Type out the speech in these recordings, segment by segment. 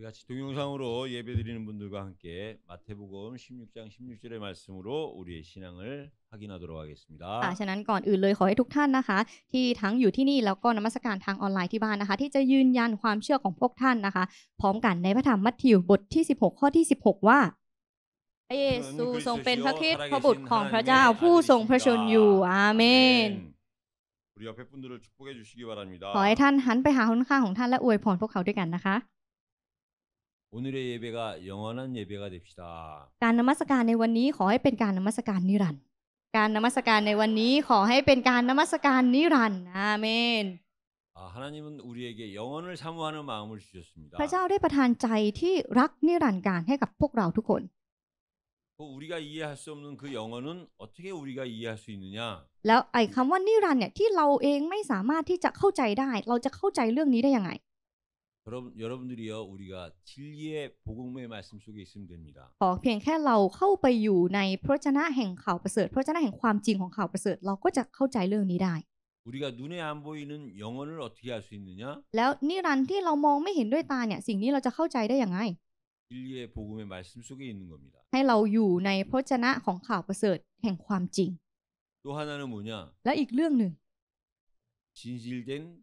우리같이동영상으로예배드리는분들과함께마태복음16장16절의말씀으로우리의신앙을확인하도록하겠습니다ค่ะก่อนอื่นเลยขอให้ทุกท่านนะคะที่ทั้งอยู่ที่นี่แล้วก็นมัสการทางออนไลน์ที่บ้านนะคะที่จะยืนยันความเชื่อของพวกท่านนะคะพร้อมกันในพระธรรมมัทธิวบทที่16ข้อที่16ว่าพระเยซูทรงเป็นพระคริสต์พระบุตรของพระเจ้าผู้ทรงพระชนอยู่อาเมนขอให้ท่านหันไปหาคนข้างของท่านและอวยพรพวกเขาด้วยกันนะคะ오늘의예배가영원한예배가됩시다การนมัสการในวันนี้ขอให้เป็นการนมัสการนิรันดร์การนมัสการในวันนี้ขอให้เป็นการนมัสการนิรันดร์อาเมน아하나님은우리에게영원을사모하는마음을주셨습니다พระเจ้าได้ประทานใจที่รักนิรันดร์การให้กับพวกเราทุกคน그우리가이해할수없는그영혼은어떻게우리가이해할수있느냐แล้วไอ้คำว่านิรันดร์เนี่ยที่เราเองไม่สามารถที่จะเข้าใจได้เราจะเข้าใจเรื่องนี้ได้ยังไง 여러분 여러분들이요 우리가 진리의 복음의 말씀 속에 있으면 됩니다. ขเพียงแค่เราเข้าไปอยู่ในพระวจนะแห่งข่าวประเสริฐ พระวจนะแห่งความจริงของข่าวประเสริฐเราก็จะเข้าใจเรื่องนี้ได้ 우리가 눈에 안 보이는 영혼을 어떻게 알 수 있느냐? แล้วนิรันดร์ที่เรา มองไม่เห็นด้วยตา เนี่ย สิ่งนี้เราจะเข้าใจได้ยังไง 진리의 복음의 말씀 속에 있는 겁니다. ให้เราอยู่ในพระวนะของข่าวประเสริฐแห่งความจริง또 하나는 뭐냐? และอีกเรื่องหนึ่ง 진실된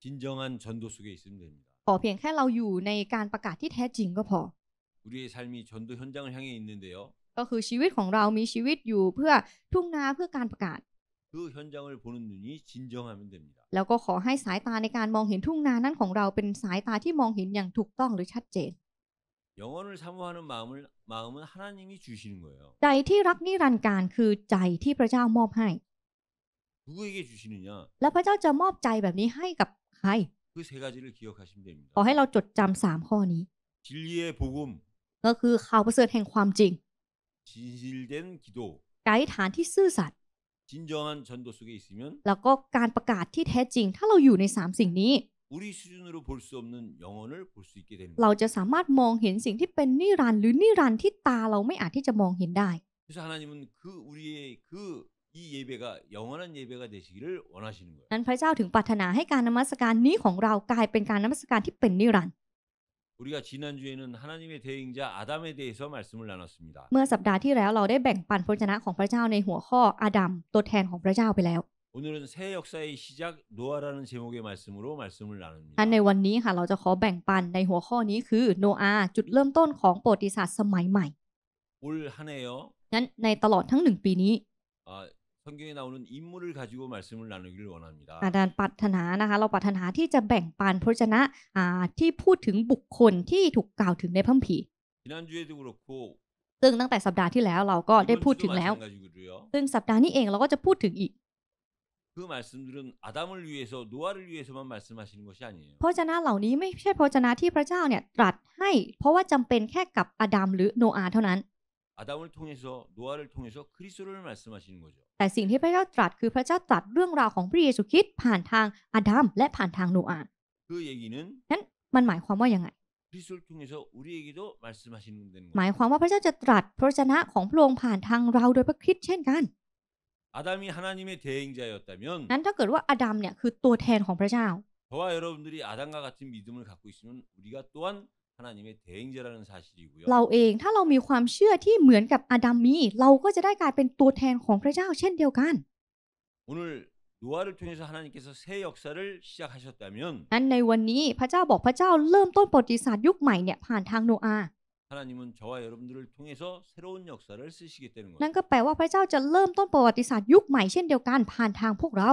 진정한전도속에있으면됩니다ขอเพียงแค่เราอยู่ในการประกาศที่แท้จริงก็พอ우리의삶이전도현장을향해있는데요ก็คือชีวิตของเรามีชีวิตอยู่เพื่อทุ่งนาเพื่อการประกาศ그현장을보는눈이진정하면됩니다แล้วก็ขอให้สายตาในการมองเห็นทุ่งนานั้นของเราเป็นสายตาที่มองเห็นอย่างถูกต้องหรือชัดเจน영원을사모하는마음을마음은하나님이주시는거예요ใจที่รักนิรันดร์การคือใจที่พระเจ้ามอบให้누구에게주시느냐และพระเจ้าจะมอบใจแบบนี้ให้กับใคร기억하시면됩니다ขอให้เราจดจำสามข้อนี้진리의복음ก็คือข่าวประเสริฐแห่งความจริง진실된기도ไกด์ฐานที่ซื่อสัตย์진정한전도속에있으면แล้วก็การประกาศที่แท้จริงถ้าเราอยู่ในสามสิ่งนี้우리수준으로볼수없는영혼을볼수있게됩니다เราจะสามารถมองเห็นสิ่งที่เป็นนิรันดร์หรือนิรันดร์ที่ตาเราไม่อาจที่จะมองเห็นได้그래서하나님은그우리의그นั้นพระเจ้าถึงปรารถนาให้การนมัสการนี้ของเรากลายเป็นการนมัสการที่เป็นนิรันดร์우리가지난주에는하나님의대행자아담에대해서말씀을나눴습니다เมื่อสัปดาห์ที่แล้วเราได้แบ่งปันพระนะของพระเจ้าในหัวข้ออาดัมตัวแทนของพระเจ้าไปแล้ว오늘은새역사의시작노아라는제목의말씀으로말씀을나눕니다ในวันนี้ค่ะเราจะขอแบ่งปันในหัวข้อนี้คือโนอาจุดเริ่มต้นของประวัติศาสตร์สมัยใหม่올한해요นั้นในตลอดทั้งหนึ่งปีนี้성경에나오는인물을가지고말씀을나누기를원합니다อารปรารถนานะคะเราปรารถนาที่จะแบ่งปันพระชนะอ่าที่พูดถึงบุคคลที่ถูกกล่าวถึงในพระคัมภีร์지난주에도그렇고ซึ่งตั้งแต่สัปดาห์ที่แล้วเราก็ได้พูดถึงแล้วซึ่งสัปดาห์นี้เองเราก็จะพูดถึงอีก그말씀들은아담을위해서노아를위해서만말씀하시는것이아니에요พระชนะเหล่านี้ไม่ใช่พระชนะที่พระเจ้าเนี่ยตรัสให้เพราะว่าจำเป็นแค่กับอาดัมหรือโนอาห์เท่านั้นแต่สิ่งที่พระเจ้าตรัสคือ พระเจ้าตรัสเรื่องราวของพระเยซูคริสต์ผ่านทางอาดัมและผ่านทางโนอาห์นั้นมันหมายความว่ายังไง หมายความว่าพระเจ้าจะตรัสพระชนะของพระองค์ผ่านทางเราโดยพระคริสต์เช่นกันนั้นถ้าเกิดว่าอาดัมเนี่ยคือตัวแทนของพระเจ้าเราเองถ้าเรามีความเชื่อที่เหมือนกับอาดัมมีเราก็จะได้กลายเป็นตัวแทนของพระเจ้า เช่นเดียวกันนันในวันนี้พระเจ้าบอกพระเจ้าเริ่มต้นประวัติศาสตร์ยุคใหม่เนี่ยผ่านทางโนอา นั่นก็แปลว่าพระเจ้าจะเริ่มต้นประวัติศาสตร์ยุคใหม่เช่นเดียวกันผ่านทางพวกเรา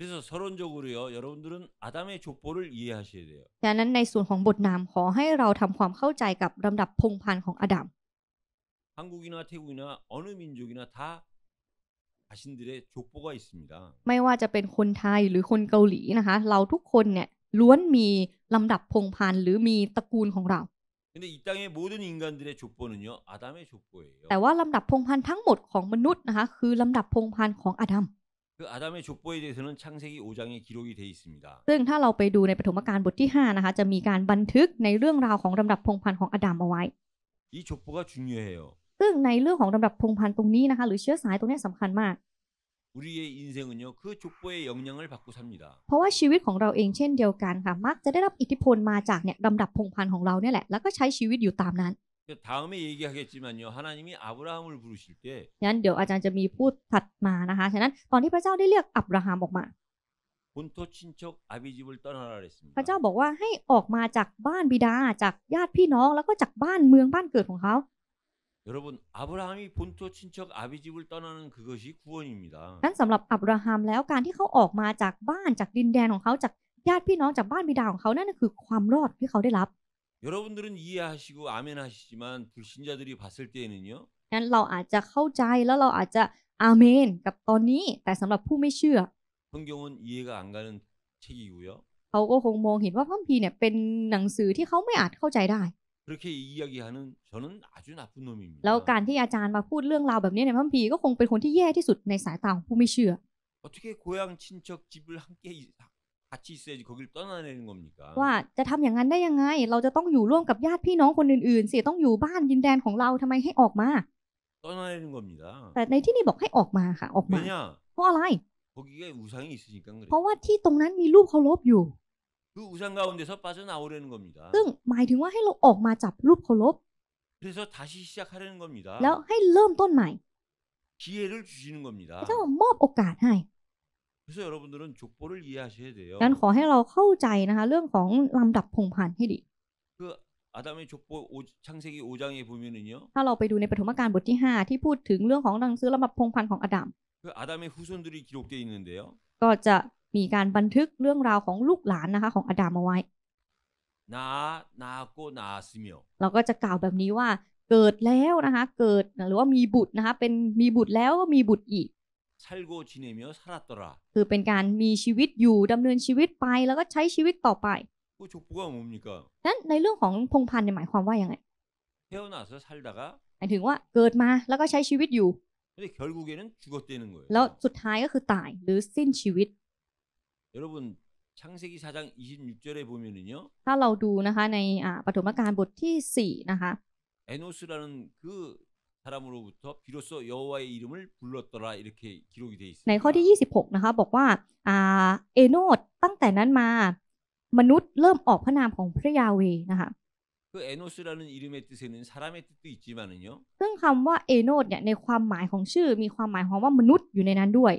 그래서서론적으로요여러분들은아담의족보를이해하셔야돼요ดังนั้นในส่วนของบทนามขอให้เราทำความเข้าใจกับลำดับพงพนของอาดัม한국이나태국이나어느민족이나다자신들의족보가있습니다ไม่ว่าจะเป็นคนไทยหรือคนเกาหลีนะคะเราทุกคนเนี่ยล้วนมีลำดับพงศ์พันหรือมีตระกูลของเรา근데이땅의모든인간들의족보는요아담의족보예요แต่ว่าลำดับพงศ์พันทั้งหมดของมนุษย์นะคะคือลำดับพงศ์พันของอาดัม그아อาดัม의족보에대해서는창세기5장에기록이어있습니다ซึ่งถ้าเราไปดูในปฐมกาลบทที่5นะคะจะมีการบันทึกในเรื่องราวของลำดับพงพันธุ์ของอาดัมเอาไว้이족보가중요해요ซึ่งในเรื่องของลำดับพงพันธุ์ตรงนี้นะคะหรือเชื้อสายตรงนี้สำคัญมาก우리의인생은요그족보의영향을받고삽니다เพราะว่าชีวิตของเราเองเช่นเดียวกันค่ะมักจะได้รับอิทธิพลมาจากเนี่ยลำดับพงพันธุ์ของเราเนี่ยแหละแล้วก็ใช้ชีวิตอยู่ตามนั้น다음에얘기하겠지만요하나님이아브라함을부르실때งันเดี๋ยวอาจารย์จะมีพูดถัดมานะคะฉะนั้นตอนที่พระเจ้าได้เรียกอับราฮัมออกมา본토친척아비집을떠나라그습니다พระเจ้าบอกว่าให้ออกมาจากบ้านบิดาจากญาติพี่น้องแล้วก็จากบ้านเมืองบ้านเกิดของเขา여러분아브라함이본토친척아비집을떠나는그것이구원입니다นั้นสำหรับอับราฮัมแล้วการที่เขาออกมาจากบ้านจากดินแดนของเขาจากญาติพี่น้องจากบ้านบิดาของเขานั่นคือความรอดที่เขาได้รับ여러분들은이해하시고아멘하시지만불신자들이봤을때에는요ง러้นเราอาจจะเข้าใจแล้วเราอาจจะอาเมนกับตอนนี้แต่สำหรับผู้ไม่เชื่อ성경은이해가안가는책이고요เขาก็คงมองเห็นว่าพระคัมภีร์เนี่ยเป็นหนังสือที่เขาไม่อาจเข้าใจได้그렇게이야기하는저는아주나쁜놈입니다แล้วการที่อาจารย์มาพูดเรื่องราวแบบนี้ในพระคัมภีร์ก็คงเป็นคนที่แย่ที่สุดในสายตาของผู้ไม่เชื่อ어떻게고향친척집을함께같이있어야지거길떠나내는겁니까ว่าจะทำอย่างนั้นได้ยังไงเราจะต้องอยู่ร่วมกับญาติพี่น้องคนอื่นๆสิต้องอยู่บ้านดินแดนของเราทำไมให้ออกมา떠나내는겁니다แต่ในที่นี่บอกให้ออกมาค่ะออกมาเพราะอะไร거기에우상이있으니까เพราะว่าที่ตรงนั้นมีรูปเคารพอยู่그우상가운데서빠져나오려는겁니다ซึ่งหมายถึงว่าให้เราออกมาจับรูปเคารพ그래서다시시작하려는겁니다แล้วให้เริ่มต้นใหม่기회를주시는พ겁니다ระเจ้ามอบโอกาสให้그래서여러분들은족보를이해하셔야돼요งั้นขอให้เราเข้าใจนะคะเรื่องของลำดับพงพันธุ์ให้ดี그아담의족보오창세기5장에보면은요ถ้าเราไปดูในปฐมกาลบทที่5ที่พูดถึงเรื่องของหนังสือลำดับพงพันธุ์ของอาดัม그아담의후손들이기록되어있는데요ก็จะมีการบันทึกเรื่องราวของลูกหลานนะคะของอาดัมเอาไว้น나낳았고낳았으며เราก็จะกล่าวแบบนี้ว่าเกิดแล้วนะคะเกิดหรือว่ามีบุตรนะคะเป็นมีบุตรแล้วก็มีบุตรอีกคือเป็นการมีชีวิตอยู่ดำเนินชีวิตไปแล้วก็ใช้ชีวิตต่อไปนั้นในเรื่องของพงพันธ์หมายความว่ายังไงหมายถึงว่าเกิดมาแล้วก็ใช้ชีวิตอยู่แล้วสุดท้ายก็คือตายหรือสิ้นชีวิต여러분창세기장26절에보면은요ถ้าเราดูนะคะในปฐมกาลบทที่4นะคะ에노스라는그ในข้อที่26นะคะบอกว่าเอโนดตั้งแต่นั้นมามนุษย์เริ่มออกพระนามของพระยาเวนะคะเ에노스라는이름의뜻에는사람의뜻도있지만은요ซึ่งคำว่าเอโนดเนี่ยในความหมายของชื่อมีความหมายของว่ามนุษย์อยู่ในนั้นด้วย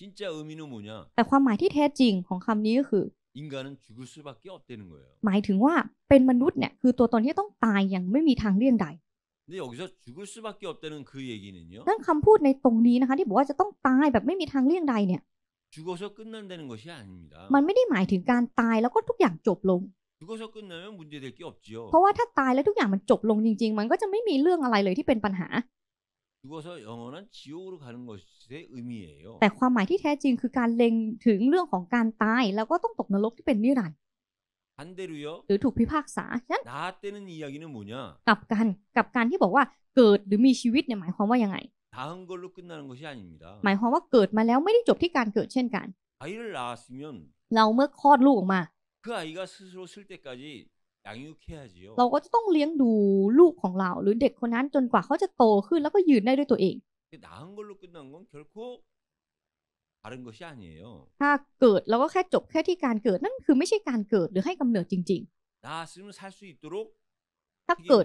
진짜의미는뭐냐แต่ความหมายที่แท้จริงของคำนี้ก็คือ인간은죽을수밖에없다는거예요หมายถึงว่าเป็นมนุษย์เนี่ยคือตัวตนที่ต้องตายอย่างไม่มีทางเลี่ยงใด근데여기서죽을수밖에없다는그얘기는요นั่นคำพูดในตรงนี้นะคะที่บอกว่าจะต้องตายแบบไม่มีทางเลี่ยงใดเนี่ย죽어서끝난다는것이아닙니다มันไม่ได้หมายถึงการตายแล้วก็ทุกอย่างจบลง죽어서끝나면문제될게없죠เพราะว่าถ้าตายแล้วทุกอย่างมันจบลงจริงๆมันก็จะไม่มีเรื่องอะไรเลยที่เป็นปัญหา죽어서영원한지옥으로가는것의의미예요แต่ความหมายที่แท้จริงคือการเล็งถึงเรื่องของการตายแล้วก็ต้องตกนรกที่เป็นนิรันดร์หรือถูกพิพากษาฉะนั้นกับการกับการที่บอกว่าเกิด หรือมีชีวิตเนี่ยหมายความว่า ยังไง หมายความว่าเกิดมาแล้ว ไม่ได้จบที่การเกิด เช่นกัน เราเมื่อคลอดลูกออกมา เราก็จะต้องเลี้ยงดูลูกของเราหรือเด็กคนนั้น จนกว่าเขาจะโตขึ้น แล้วก็ยืนได้ด้วยตัวเองถ้าเกิดเราก็แค่จบแค่ที่การเกิดนั่นคือไม่ใช่การเกิดหรือให้กำเนิดจริง ๆถ้าเกิด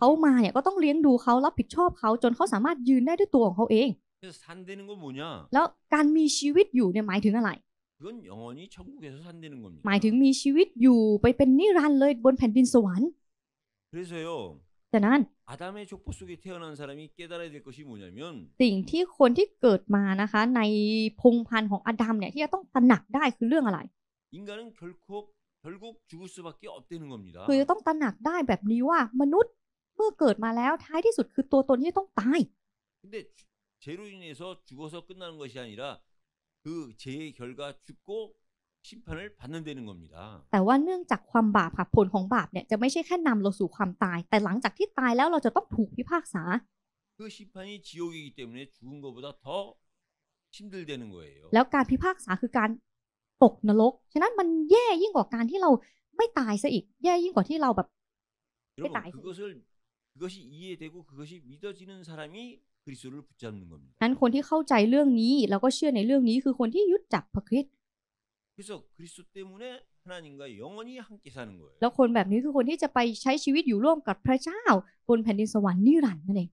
เขามาเนี่ยก็ต้องเลี้ยงดูเขารับผิดชอบเขาจนเขาสามารถยืนได้ด้วยตัวของเขาเอง แล้วการมีชีวิตอยู่เนี่ยหมายถึงอะไรหมายถึงมีชีวิตอยู่ไปเป็นนิรันดร์เลยบนแผ่นดินสวรรค์ฉะนั้น아담의족보속에태어난사람이깨달아야될것이뭐냐면สิ่งที่คนที่เกิดมานะคะในพงพันธุ์ของอาดัมเนี่ยที่จะต้องตระหนักได้คือเรื่องอะไร인간은결결국죽을수밖에없다는겁니다คือจะต้องตระหนักได้แบบนี้ว่ามนุษย์เมื่อเกิดมาแล้วท้ายที่สุดคือตัวตนที่ต้องตาย근데죄로인해서죽어서끝나는것이아니라그죄의결과죽고심판을받는다는겁니다แต่ว่าเนื่องจากความบาปค่ะผลของบาปเนี่ยจะไม่ใช่แค่นำเราสู่ความตายแต่หลังจากที่ตายแล้วเราจะต้องถูกพิพากษา그심판이지옥이기때문에죽은것보다더힘들다는거예요แล้วการพิพากษาคือการตกนรกฉะนั้นมันแย่ยิ่งกว่าการที่เราไม่ตายซะอีกแย่ยิ่งกว่าที่เราแบบไม่ตาย요그것그것이이해되고그것이믿어지는사람이그리스도를붙잡는겁니다นั้นคนที่เข้าใจเรื่องนี้แล้วก็เชื่อในเรื่องนี้คือคนที่ยึดจับพระคริสต์แล้วคนแบบนี้คือคนที่จะไปใช้ชีวิตอยู่ร่วมกับพระเจ้าบนแผ่นดินสวรรค์นิรันดร์นั่นเอง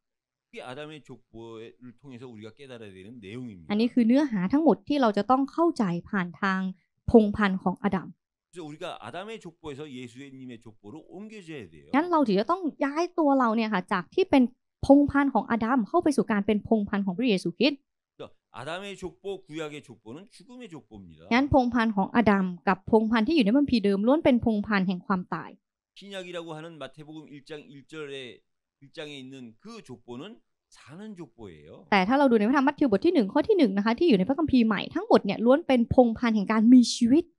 อันนี้คือเนื้อหาทั้งหมดที่เราจะต้องเข้าใจผ่านทางพงพันธ์ของอดัมงั้นเราถึงจะต้องย้ายตัวเราเนี่ยค่ะจากที่เป็นพงพันธ์ของอดัมเข้าไปสู่การเป็นพงพันของพระเยซูคริสต์ 아담의 족보, 구약의 족보는 죽음의 족보입니다. งั้นพงพันธุ์ของอาดัมกับพงพันธุ์ที่อยู่ในพระคัมภีร์เดิมล้วนเป็นพงพันธุ์แห่งความตาย 신약이라고 하는 마태복음 1장 1절에 1장에 있는 그 족보는 사는 족보예요. แต่ถ้าเราดูในพระธรรมมัทธิวบทที่หนึ่งข้อที่หนึ่งนะคะที่อยู่ในพระคัมภีร์ใหม่ทั้งหมดเนี่ยล้วนเป็นพงพันธุ์แห่งการมีชีวิต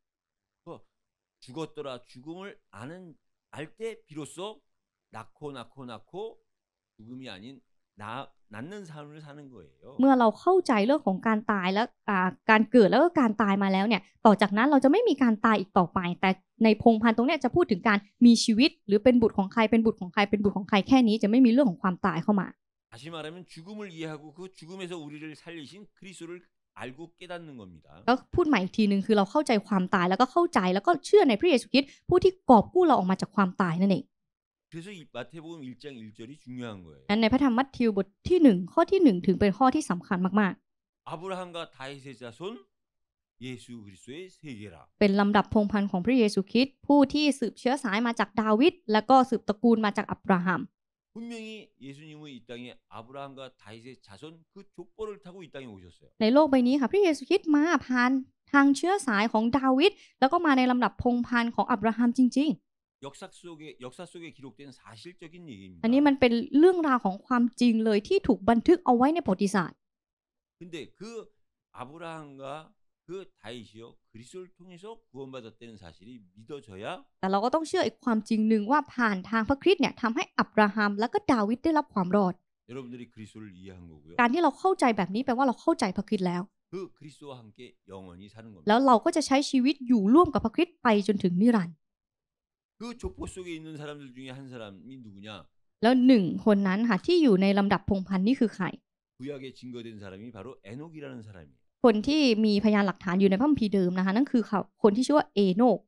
죽었더라 죽음을 아는 알때 비로소 낳고 낳고 낳고 죽음이 아닌 เมื่อเราเข้าใจเรื่องของการตายและการเกิดแล้วก็การตายมาแล้วเนี่ยต่อจากนั้นเราจะไม่มีการตายอีกต่อไปแต่ในพงพันตรงนี้จะพูดถึงการมีชีวิตหรือเป็นบุตรของใครเป็นบุตรของใครเป็นบุตรของใครแค่นี้จะไม่มีเรื่องของความตายเข้ามา다시말하면죽음을이해하고그죽음에서우리를살리신그리스도를알고깨닫는겁니다แล้วพูดใหม่อีกทีหนึ่งคือเราเข้าใจความตายแล้วก็เข้าใจแล้วก็เชื่อในพระเยซูคริสต์ผู้ที่กอบกู้เราออกมาจากความตายนั่นเอง그래서이마태복음1장1절이중요한거예요อันในพระธรรมมัทธิวบทที่หนึ่งข้อที่หนึ่งถึงเป็นข้อที่สำคัญมาก아브라함과다윗의자손예수그리스도의세계라ๆเป็นลำดับพงพันธุ์ของพระเยซูคริสต์ผู้ที่สืบเชื้อสายมาจากดาวิดและก็สืบตระกูลมาจากอับราฮัม분명히예수님은이땅에아브라함과다윗의자손그족보를타고이땅에오셨어요ในโลกใบนี้ค่ะพระเยซูคริสต์มาผ่านทางเชื้อสายของดาวิดแล้วก็มาในลำดับพงพันธุ์ของอับราฮัมจริงๆ역사속에역사속에기록된사실적인얘기입니다อันนี้มันเป็นเรื่องราวของความจริงเลยที่ถูกบันทึกเอาไว้ในประวัติศาสตร์근데그아브라함과그다윗이요그리스도를통해서구원받았다는사실이믿어져야แต่เราก็ต้องเชื่ออีกความจริงหนึ่งว่าผ่านทางพระคริสต์เนี่ยทำให้อับราฮัมและก็ดาวิดได้รับความรอด여러분들이그리스도를이해한거고요การที่เราเข้าใจแบบนี้แปลว่าเราเข้าใจพระคริสต์แล้ว그그리스도와함께영원히사는겁니다แล้วเราก็จะใช้ชีวิตอยู่ร่วมกับพระคริสต์ไปจนถึงนิรันดร์그족보속에있는사람들중에한사람이누구냐แล้วหนึ่งคนนั้นค่ะที่อยู่ในลำดับพงพันนี่คือใคร구약에증거된사람이바로에녹이라는사람이에นคนที่มีพยานหลักฐานอยู่ในพระคัมภีร์เดิมนะคะนั่นคือคนที่ชื่อว่าเอโนก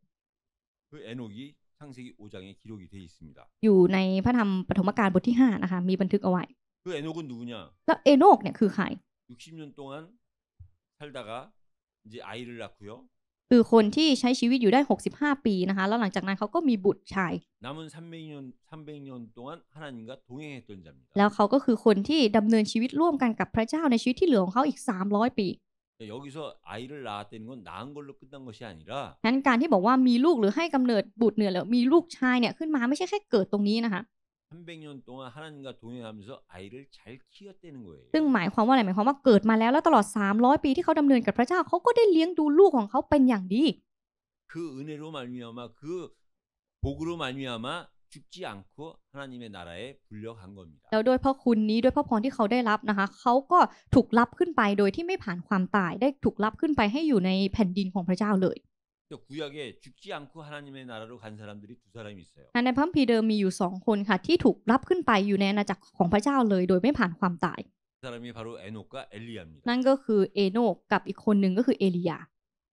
그에녹이창세기5장에기록이돼있습니다อยู่ในพระธรรมปฐมกาลบทที่5นะคะมีบันทึกเอาไว้그에녹은누구냐แล้วเอโนกเนี่ยคือใคร60년동안살다가이제아이를낳고요คือคนที่ใช้ชีวิตอยู่ได้65ปีนะคะแล้วหลังจากนั้นเขาก็มีบุตรชายแล้วเขาก็คือคนที่ดำเนินชีวิตร่วมกันกับพระเจ้าในชีวิตที่เหลือของเขาอีก300ปี여기นั้นการที่บอกว่ามีลูกหรือให้กำเนิดบุตรเนี่ยหรือมีลูกชายเนี่ยขึ้นมาไม่ใช่แค่เกิดตรงนี้นะคะซึ่งหมายความว่าอะไรหมายความว่าเกิดมาแล้วแล้วตลอด300ปีที่เขาดำเนินกับพระเจ้าเขาก็ได้เลี้ยงดูลูกของเขาเป็นอย่างดี그은혜로말미암아그복으로말미암아죽지않고하나님의나라에불려간겁니다แล้วด้วยพระคุณนี้ด้วยพระพรที่เขาได้รับนะคะเขาก็ถูกรับขึ้นไปโดยที่ไม่ผ่านความตายได้ถูกรับขึ้นไปให้อยู่ในแผ่นดินของพระเจ้าเลย구약에죽지않고하나님의나라로간사람들이두사람이있어요ในพระคัมภีเดิมีอยู่สองคนค่ะที่ถูกรับขึ้นไปอยู่ในอาณาจักรของพระเจ้าเลยโดยไม่ผ่านความตาย사람이바로에녹과엘리야입니다นั่นก็คือเอโนกับอีกคนหนึ่งก็คือเอลียา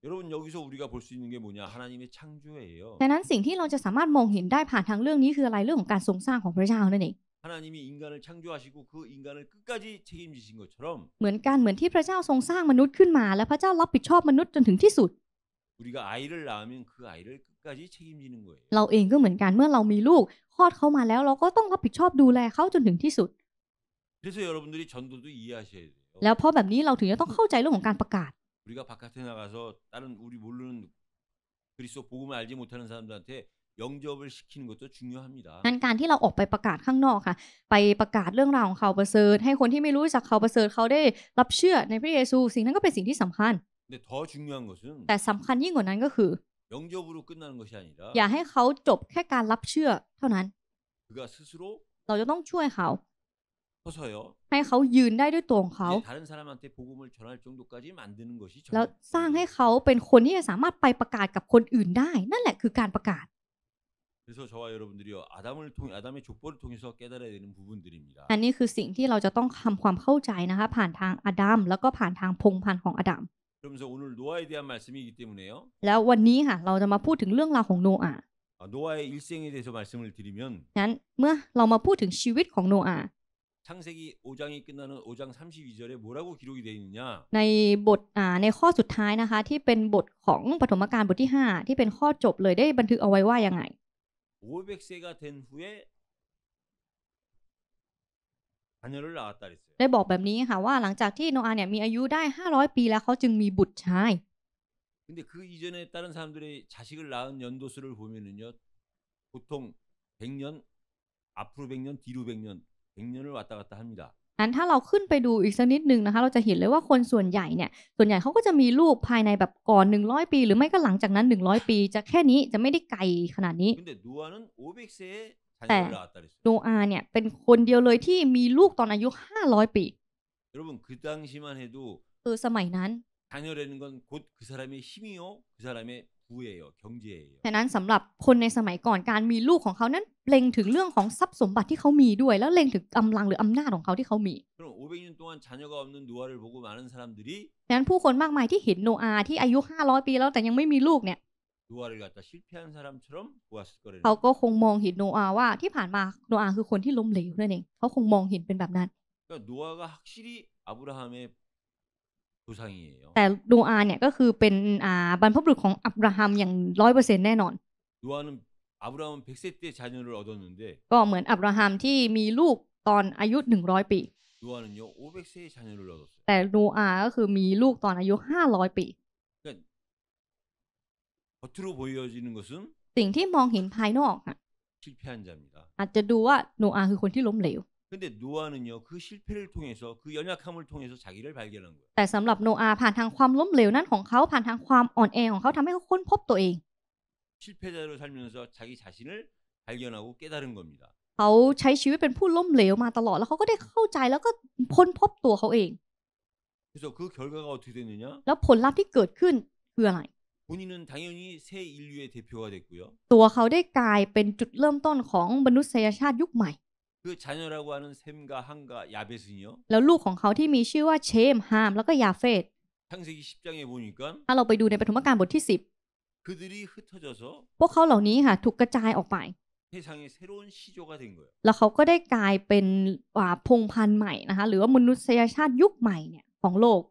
여러분여기서우리가볼수있는게뭐냐하나님의창조예요ดังนั้นสิ่งที่เราจะสามารถมองเห็นได้ผ่านทางเรื่องนี้คืออะไรเรื่องของการทรงสร้างของพระเจ้านั่นเอง하나님이인간을창조하시고그인간을끝까지책임지신것처럼เหมือนกันเหมือนที่พระเจ้าทรงสร้างมนุษย์ขึ้นมาและพระเจ้ารับผิดชอบมนุษย์จนถึงที่สุดเราเองก็เหมือนกันเมื่อเรามีลูกคลอดเขามาแล้วเราก็ต้องรับผิดชอบดูแลเขาจนถึงที่สุดแล้วเพราะแบบนี้เราถึงจะต้องเข้าใจเรื่องของการประกาศ우우리리리가가바깥에나서다다른모르는는는그스도도복음을을알지못하사람들한테영접시키것중요합니นั่นการที่เราออกไปประกาศข้างนอกค่ะไปประกาศเรื่องราวของเขาประเสริฐให้คนที่ไม่รู้จักเขาประเสริฐเขาได้รับเชื่อในพระเยซูสิ่งนั้นก็เป็นสิ่งที่สำคัญแต่สำคัญยิ่งกว่านั้นก็คือ อย่าให้เขาจบแค่การรับเชื่อเท่านั้นเราจะต้องช่วยเขาให้เขายืนได้ด้วยตัวของเขาแล้วสร้างให้เขาเป็นคนที่จะสามารถไปประกาศกับคนอื่นได้ นั่นแหละคือการประกาศอันนี้คือสิ่งที่เราจะต้องทำความเข้าใจนะคะ ผ่านทางอาดัมแล้วก็ผ่านทางพงพันธ์ของอาดัม그러면서오늘노아에대한말씀이기때문에요แล้ววันนี้ค่ะเราจะมาพูดถึงเรื่องราวของโนอาห์아노아의일생에대해서말씀을드리면งั้นเมื่อเรามาพูดถึงชีวิตของโนอาห์창세기5장이끝나는5장32절에뭐라고기록이되어있느냐ในบทอ่าในข้อสุดท้ายนะคะที่เป็นบทของปฐมกาลบทที่5ที่เป็นข้อจบเลยได้บันทึกเอาไว้ว่ายังไง500세가된후에ได้บอกแบบนี้ค่ะว่าหลังจากที่โนอาเนี่ยมีอายุได้500ปีแล้วเขาจึงมีบุตรชาย근데그이전에다른사람들의자식을낳은연도수를보면은요보통100년앞으로100년뒤로100년100년을왔다갔다합니다ันถ้าเราขึ้นไปดูอีกสักนิดนึงนะคะเราจะเห็นเลยว่าคนส่วนใหญ่เนี่ยส่วนใหญ่เขาก็จะมีลูกภายในแบบก่อน100ปีหรือไม่ก็หลังจากนั้น100ปีจะแค่นี้จะไม่ได้ไกลขนาดนี้근데노아는500세에แต่โนอาเนี่ย เป็นคนเดียวเลยที่มีลูกตอนอายุห้าร้อยปีคือสมัยนั้นดังนั้นสำหรับคนในสมัยก่อนการมีลูกของเขานั้นเล็งถึงเรื่องของทรัพย์สมบัติที่เขามีด้วย แล้วเล็งถึงกำลังหรืออำนาจของเขาที่เขามีดังนั้นผู้คนมากมายที่เห็นโนอาที่อายุ 500 ปี แล้วแต่ยังไม่มีลูกเนี่ยเขาก็คงมองเห็นโนอาว่าที่ผ่านมาโนอาคือคนที่ล้มเหลวนั่นเองเขาคงมองเห็นเป็นแบบนั้นแต่โนอาเนี่ยก็คือเป็นอ่าบรรพบุรุษของอับราฮัมอย่างร้อยเปอร์เซ็นต์แน่นอนก็เหมือนอับราฮัมที่มีลูกตอนอายุหนึ่งร้อยปีแต่โนอาก็คือมีลูกตอนอายุห้าร้อยปี겉으로보여지는것은สิ่งที่มองเห็นภายนอกอ실패한자입니다อาจจะดูว่าโนอาห์คือคนที่ล้มเหลว근데노아는요그실패를통해서그연약함을통해서자기를발견한거예요แต่สำหรับโนอาห์ผ่านทางความล้มเหลวนั้นของเขาผ่านทางความอ่อนแอของเขาทำให้เขาค้นพบตัวเอง실패자로살면서자기자신을발견하고깨달은겁니다เขาใช้ชีวิตเป็นผู้ล้มเหลวมาตลอดแล้วเขาก็ได้เข้าใจแล้วก็ค้นพบตัวเขาเองแล้วผลลัพธ์ที่เกิดขึ้นคืออะไร본인은당연히새인류의대표가됐고요ตัวเขาได้กลายเป็นจุดเริ่มต้นของมนุษยชาติยุคใหม่그자녀라고하는샘과한야벳은요แล้วลูกของเขาที่มีชื่อว่าเชมฮามแล้วก็ยาเฟต창세기10장에보니까ถ้าเราไปดูในปฐมกาลบทที่그들이흩어져서พวกเขาเหล่านี้ค่ะถูกกระจายออกไป세상의새로운시조가된거예요แล้วเขาก็ได้กลายเป็นอ่าพงพันธุ์ใหม่นะคะหรือว่ามนุษยชาติยุคใหม่เนี่ยของโลก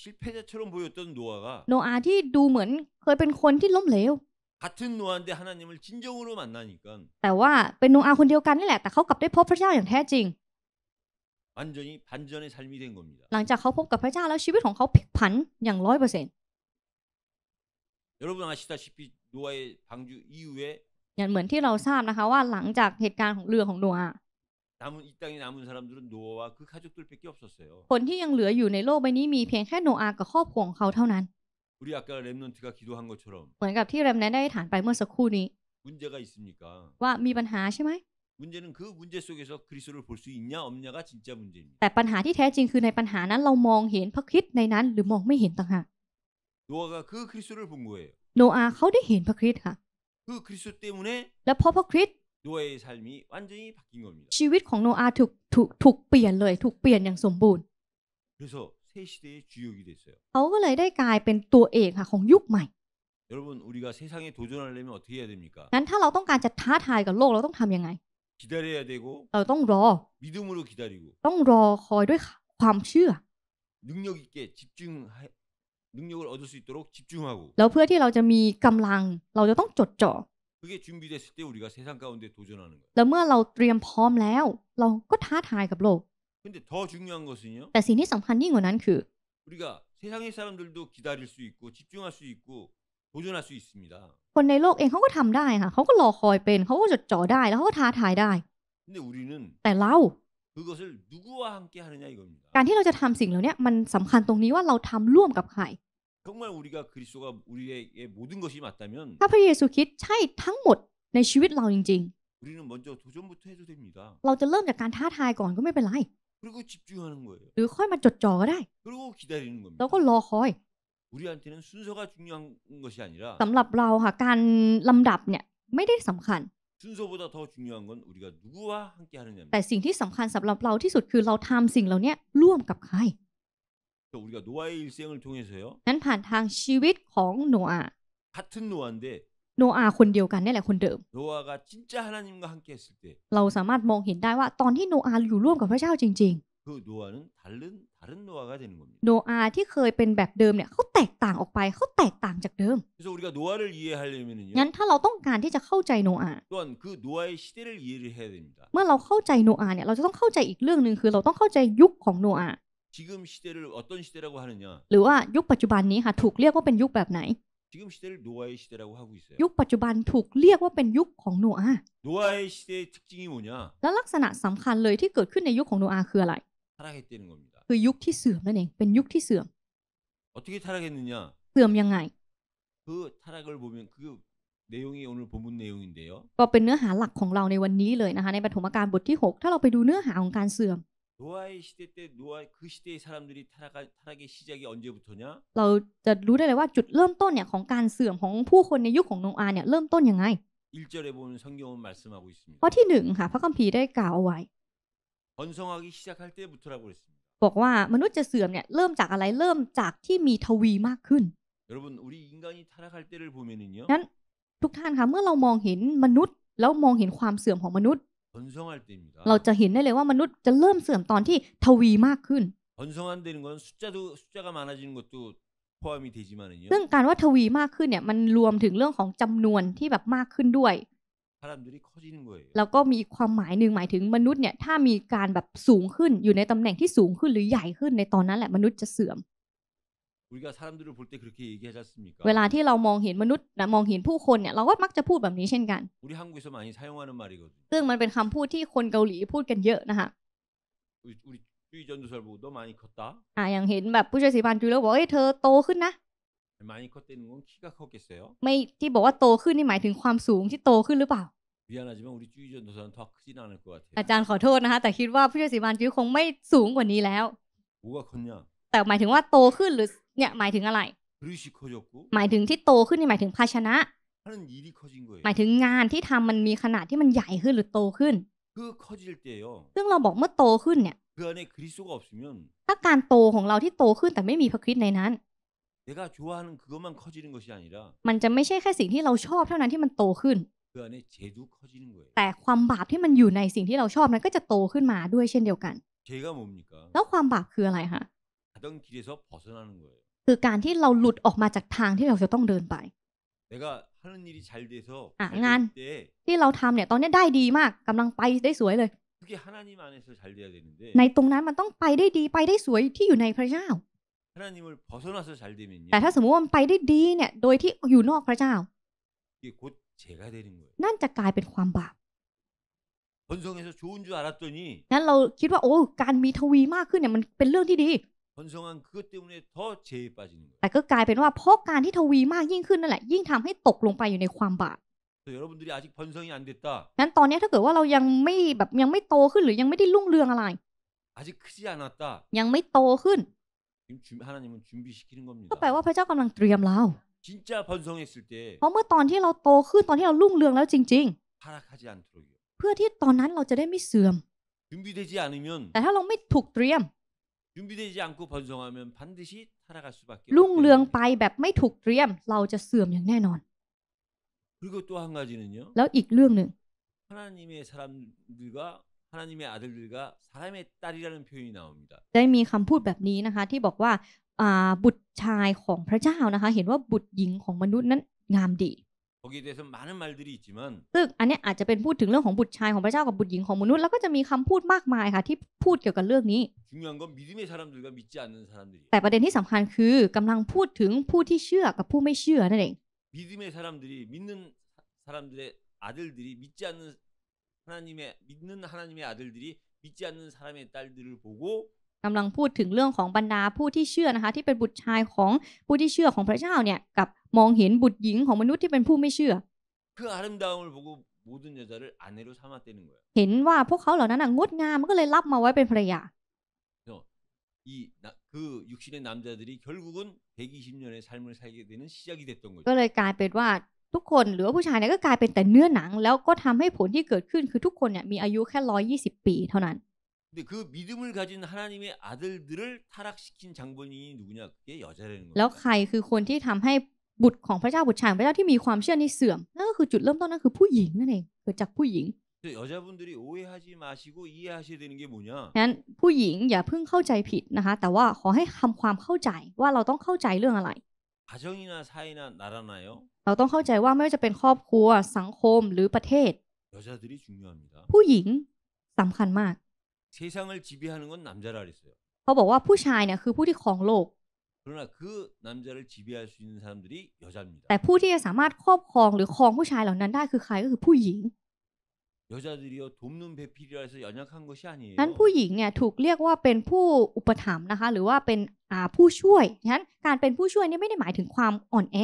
실패자처럼보였던노아가นที่ดูเหมือนเคยเป็นคนที่ล้มเหลว같은노아인데하나님을진정으로만나니까แต่ว่าเป็นโนอาห์คนเดียวกันนี่แหละแต่เขากลับได้พบพระเจ้าอย่างแท้จริง완전히반전의삶이된겁니다หลังจากเขาพบกับพระเจ้าแล้วชีวิตของเขาพลิกผันอย่างร้อยเปอร์เซ็นต์여러분아시다시피노아의방주이후에อย่างเหมือนที่เราทราบนะคะว่าหลังจากเหตุการณ์ของเรือของโนอาห์คนที่ยังเหลืออยู่ในโลกใบนี้มีเพียงแค่โนอาห์กับครอบครัวของเขาเท่านั้น우리아까렘넌트가기도한것처럼เหมือนกับที่เรมแนนได้อฐานไปเมื่อสักครู่นี้ว่ามีปัญหาใช่ไหม문제는그문제속에서그แต่ปัญหาที่แท้จริงคือในปัญหานั้นเรามองเห็นพระคริสต์ในนั้นหรือมองไม่เห็นต่างหากโนอาห์เขาได้เห็นพระคริสต์ค่ะและเพราะพระคริสต์ชีวิตของโนอาห์ถูกถูกถูกเปลี่ยนเลยถูกเปลี่ยนอย่างสมบูรณ์그래서새시대의주역이됐어요เขาก็เลยได้กลายเป็นตัวเอกค่ะของยุคใหม่여러분우리가세상에도전하려면어떻게해야됩니까งั้นถ้าเราต้องการจะท้าทายกับโลกเราต้องทำยังไง기다려야되고เราต้องรอ믿음으로기다리고ต้องรอคอยด้วยความเชื่อ능력있게집중능력을얻을수있도록집중하고แล้วเพื่อที่เราจะมีกำลังเราจะต้องจดจ่อ그게준비됐을때우리가세상가운데도전하는거예요แล้วเมื่อเราเตรียมพร้อมแล้วเราก็ท้าทายกับโลก근데더중요한것은요แต่สิ่งที่สำคัญยิ่งกว่านั้นคือ우리가세상의사람들도기다릴수있고집중할수있고도전할수있습니다คนในโลกเองเขาก็ทำได้ค่ะเขาก็รอคอยเป็นเขาก็จดจ่อได้แล้วเขาก็ท้าทายได้근데우리는แต่เรา그것을누구와함께하느냐이겁니다การที่เราจะทำสิ่งเหล่าเนี้ยมันสำคัญตรงนี้ว่าเราทำร่วมกับใคร정말우리가그리스도가우리의모든것이맞다면ถ้าพระเยซูคริสต์ใช่ทั้งหมดในชีวิตเราจริง우리는먼저도전부터해도됩니다ๆเจะเริ่มจากการท้าทายก่อนก็ไม่เป็นไร그리고집중하는거예요หรือค่อยมาจดจ่อก็ได้그리고기다리는แล้겁니다วก็รอคอย우리한테는순서가중요한것이아니라สำหรับเราค่ะการลำดับเนี่ยไม่ได้สำคัญ순서보다더중요한건우리가누구와함께하느냐입แต่สิ่งที่สำคัญสำหรับเราที่สุดคือเราทำสิ่งเหล่าเนี้ยร่วมกับใคร우리가노아의일생을통해서요นั้นผ่านทางชีวิตของโนอาห์같은노아인데โนอาห์คนเดียวกันนี่แหละคนเดิม노아가진짜하나님과함께했을때เราสามารถมองเห็นได้ว่าตอนที่โนอาห์อยู่ร่วมกับพระเจ้าจริง노아는다른다른노아가되는겁니다ๆโนอาห์ที่เคยเป็นแบบเดิมเนี่ยเขาแตกต่างออกไปเขาแตกต่างจากเดิม그래서우리가노아를이해하려면요งั้นถ้าเราต้องการที่จะเข้าใจโนอาห์또한그노아의시대를이해를해야됩니다เมื่อเราเข้าใจโนอาห์เนี่ยเราจะต้องเข้าใจอีกเรื่องหนึ่งคือเราต้องเข้าใจยุคของโนอาห์หรือว่ายุคปัจจุบันนี้ค่ะถูกเรียกว่าเป็นยุคแบบไหนยุคปัจจุบัน ถูกเรียกว่าเป็นยุคของโนอาห์และลักษณะสำคัญเลยที่เกิดขึ้นในยุค ของ โนอาคืออะไรคือยุคที่เสื่อมนั่นเองเป็นยุคที่เสื่อมเสื่อมยังไงก็เป็นเนื้อหาหลักของเราในวันนี้เลยนะคะในปฐมกาลบทที่ 6 ถ้าเราไปดูเนื้อหาของการเสื่อม노아의시대때노아그시대의사람들이타락타락의시작이언제부터냐เราจะรู้ได้เลยว่าจุดเริ่มต้นเนี่ยของการเสื่อมของผู้คนในยุคของโนอาเนี่ยเริ่มต้นยังไง1절에보면성경은말씀하고있습니다ข้อที่หนึ่งค่ะพระคัมภีร์ได้กล่าวเอาไว้번성하기시작할때부터라고그랬습니다บอกว่ามนุษย์จะเสื่อมเนี่ยเริ่มจากอะไรเริ่มจากที่มีทวีมากขึ้น여러분우리인간이타락할때를보면은요นั้นทุกท่านค่ะเมื่อเรามองเห็นมนุษย์แล้วมองเห็นความเสื่อมของมนุษย์เราจะเห็นได้เลยว่ามนุษย์จะเริ่มเสื่อมตอนที่ทวีมากขึ้นซึ่งการว่าทวีมากขึ้นเนี่ยมันรวมถึงเรื่องของจำนวนที่แบบมากขึ้นด้วย แล้วก็มีความหมายหนึ่งหมายถึงมนุษย์เนี่ยถ้ามีการแบบสูงขึ้นอยู่ในตำแหน่งที่สูงขึ้นหรือใหญ่ขึ้นในตอนนั้นแหละมนุษย์จะเสื่อมเวลาที่เรามองเห็นมนุษย์นะมองเห็นผู้คนเนี่ยเราก็มักจะพูดแบบนี้เช่นกันซึ่งมันเป็นคำพูดที่คนเกาหลีพูดกันเยอะนะคะอ่าอย่างเห็นแบบผู้ช่วยสีพันจุแล้วบอกเอ้ยเธอโตขึ้นนะไม่ที่บอกว่าโตขึ้นนี่หมายถึงความสูงที่โตขึ้นหรือเปล่าอาจารย์ขอโทษนะคะแต่คิดว่าผู้ช่วยสีพันจุคงไม่สูงกว่านี้แล้วแต่หมายถึงว่าโตขึ้นหรือเนี่ยหมายถึงอะไร หมายถึงที่โตขึ้นนี่หมายถึงภาชนะ หมายถึงงานที่ทำมันมีขนาดที่มันใหญ่ขึ้นหรือโตขึ้น ซึ่งเราบอกเมื่อโตขึ้นเนี่ย ถ้าการโตของเราที่โตขึ้นแต่ไม่มีพระคริสต์ในนั้น มันจะไม่ใช่แค่สิ่งที่เราชอบเท่านั้นที่มันโตขึ้น แต่ความบาปที่มันอยู่ในสิ่งที่เราชอบนั้นก็จะโตขึ้นมาด้วยเช่นเดียวกัน แล้วความบาปคืออะไรคะ가던길에서벗어나는거예요คือการที่เราหลุดออกมาจากทางที่เราจะต้องเดินไป내가하는일이잘돼서아ที่เราทำเนี่ยตอนนี้ได้ดีมากกำลังไปได้สวยเลย그게하나님안에서잘돼야되는데ในตรงนั้นมันต้องไปได้ดีไปได้สวยที่อยู่ในพระเจ้า하나님을벗어나서잘되면요แต่ถ้าสมมติว่าันไปได้ดีเนี่ยโดยที่อยู่นอกพระเจ้า이게곧가되는거예요นั่นจะกลายเป็นความบาป번성해서좋은줄알았더니นั้นเราคิดว่าโอ้การมีทวีมากขึ้นเนี่ยมันเป็นเรื่องที่ดีแต่ก็กลายเป็นว่าเพราะการที่ทวีมากยิ่งขึ้นนั่นแหละยิ่งทำให้ตกลงไปอยู่ในความบาปนั้นตอนนี้ถ้าเกิดว่าเรายังไม่แบบยังไม่โตขึ้นหรือยังไม่ได้รุ่งเรืองอะไร ยังไม่โตขึ้นก็แปลว่าพระเจ้ากำลังเตรียมเราเพราะเมื่อตอนที่เราโตขึ้นตอนที่เรารุ่งเรืองแล้วจริงๆ เพื่อที่ตอนนั้นเราจะได้ไม่เสื่อม แต่ถ้าเราไม่ถูกเตรียมรุ่งเรืองไปแบบไม่ถูกเตรียมเราจะเสื่อมอย่างแน่นอนแล้วอีกเรื่องหนึ่งได้มีคำพูดแบบนี้นะคะ ที่บอกว่า บุตรชายของพระเจ้านะคะ เห็นว่าบุตรหญิงของมนุษย์นั้นงามดี거기에대해서많은말들이있지만ซึ่งอันนี้อาจจะเป็นพูดถึงเรื่องของบุตรชายของพระเจ้ากับบุตรหญิงของมนุษย์แล้วก็จะมีคำพูดมากมายค่ะที่พูดเกี่ยวกับเรื่องนี้중요한건믿음의사람들과믿지않는사람들이แต่ประเด็นที่สำคัญคือกำลังพูดถึงผู้ที่เชื่อกับผู้ไม่เชื่อนั่นเอง믿음의사람들이믿는사람들의아들들이믿지않는하나님의믿는하나님의아들들이믿지않는사람의딸들을보고กำลังพูดถึงเรื่องของบรรดาผู้ที่เชื่อนะคะที่เป็นบุตรชายของผู้ที่เชื่อของพระเจ้าเนี่ยกับมองเห็นบุตรหญิงของมนุษย์ที่เป็นผู้ไม่เชื่อเห็นว่าพวกเขาเหล่านั้นงดงามก็เลยรับมาไว้เป็นภรรยา그육신의남자들이결국은120년의삶을살게되는시작이됐던거죠ก็เลยกลายเป็นว่าทุกคนหรือผู้ชายเนี่ยก็กลายเป็นแต่เนื้อหนังแล้วก็ทำให้ผลที่เกิดขึ้นคือทุกคนเนี่ยมีอายุแค่120ปีเท่านั้น근데그믿음을가진하나님의아들들을타락시킨장본인이누구냐그게여자라는거예요แล้วใครคือคนที่ทำให้บุตรของพระเจ้าบุตรชายของพระเจ้าที่มีความเชื่อนี้เสื่อมนั่นก็คือจุดเริ่มต้นนั่นคือผู้หญิงนั่นเองเกิดจากผู้หญิง여자분들이오해하지마시고이해하셔야되는게뭐냐ั้นผู้หญิงอย่าเพิ่งเข้าใจผิดนะคะแต่ว่าขอให้ทำความเข้าใจว่าเราต้องเข้าใจเรื่องอะไร가정이나사회나나라나요เราต้องเข้าใจว่าไม่ว่าจะเป็นครอบครัวสังคมหรือประเทศ여자들이중요합니다ผู้หญิงสำคัญมาก세상을지배하는건남자라그랬어요เขาบอกว่าผู้ชายเนี่ยคือผู้ที่ครองโลก그러나그남자를지배할수있는사람들이여자입니다แต่ผู้ที่สามารถครอบครองหรือครองผู้ชายเหล่านั้นได้คือใครก็คือผู้หญิง여자들이요돕는배필이라서연약한것이아니에요นั้นผู้หญิงเนี่ยถูกเรียกว่าเป็นผู้อุปถัมภ์นะคะหรือว่าเป็นอ่าผู้ช่วยฉะนั้นการเป็นผู้ช่วยเนี่ยไม่ได้หมายถึงความอ่อนแอ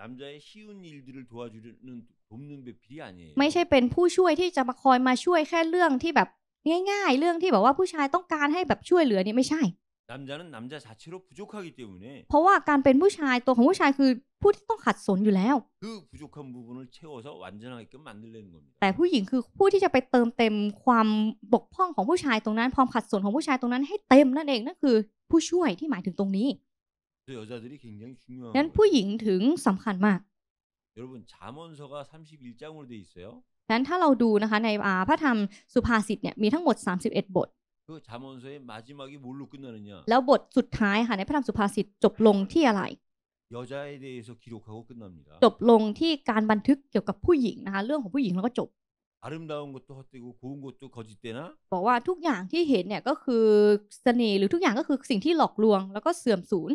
남자의쉬운일들을도와주는돕는배필이아니에요ไม่ใช่เป็นผู้ช่วยที่จะมาคอยมาช่วยแค่เรื่องที่แบบง่ายๆเรื่องที่แบบว่าผู้ชายต้องการให้แบบช่วยเหลือนี่ไม่ใช่남자ช남자자체로부족하기때문에เพราะว่าการเป็นผู้ชายตัวของผู้ชายคือผู้ที่ต้องขัดสนอยู่แล้วแต่ผู้หญิงคือผู้ที่จะไปเติมเต็มความบกพร่องของผู้ชายตรงนั้นความขัดสนของผู้ชายตรงนั้นให้เต็มนั่นเองนั่นคือผู้ช่วยที่หมายถึงตรงนี้นั้นผู้หญิงถึงสำคัญมาก31นั้นถ้าเราดูนะคะในพระธรรมสุภาษิตเนี่ยมีทั้งหมด31บท แล้วบทสุดท้ายค่ะในพระธรรมสุภาษิต จบลงที่อะไร จบลงที่การบันทึกเกี่ยวกับผู้หญิงนะคะเรื่องของผู้หญิงแล้วก็จบ บอกว่าทุกอย่างที่เห็นเนี่ยก็คือเสน่ห์หรือทุกอย่างก็คือสิ่งที่หลอกลวงแล้วก็เสื่อมสูญ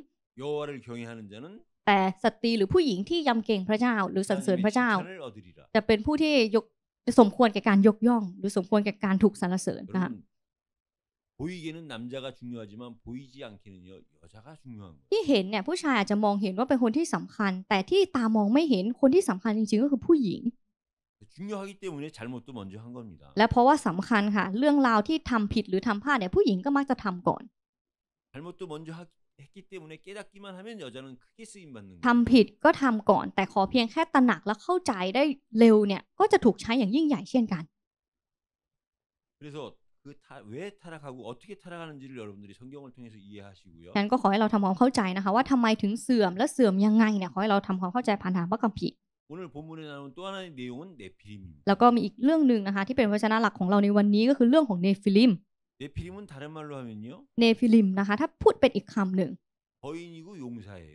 แต่สตรีหรือผู้หญิงที่ยำเกรงพระเจ้าหรือสรรเสริญพระเจ้า จะเป็นผู้ที่ยกสมควรแก่การยกย่องหรือสมควรแก่การถูกสรรเสริญนะคะ보이기는남자가중요하지만보이지않기는여자가중요한거ที่เห็นเนี่ยผู้ชายอาจจะมองเห็นว่าเป็นคนที่สำคัญแต่ที่ตามองไม่เห็นคนที่สำคัญจริงๆก็คือผู้หญิง중요하기때문에잘못도먼저한겁니다และเพราะว่าสำคัญค่ะเรื่องราวที่ทำผิดหรือทำพลาดเนี่ยผู้หญิงก็มักจะทำก่อน잘못도먼저하기ทำผิดก็ทำก่อนแต่ขอเพียงแค่ตระหนักและเข้าใจได้เร็วเนี่ยก็จะถูกใช้อย่างยิ่งใหญ่เช่นกันฉะนั้นก็ขอให้เราทำความเข้าใจนะคะว่าทำไมถึงเสื่อมและเสื่อมยังไงเนี่ยขอให้เราทำความเข้าใจผ่านทางพระคัมภีร์แล้วก็มีอีกเรื่องหนึ่งนะคะที่เป็นะชนะหลักของเราในวันนี้ก็คือเรื่องของเนฟิลิม네필림은다른말로하면요네필림นะคะถ้าพูดเป็นอีกคำหนึ่ง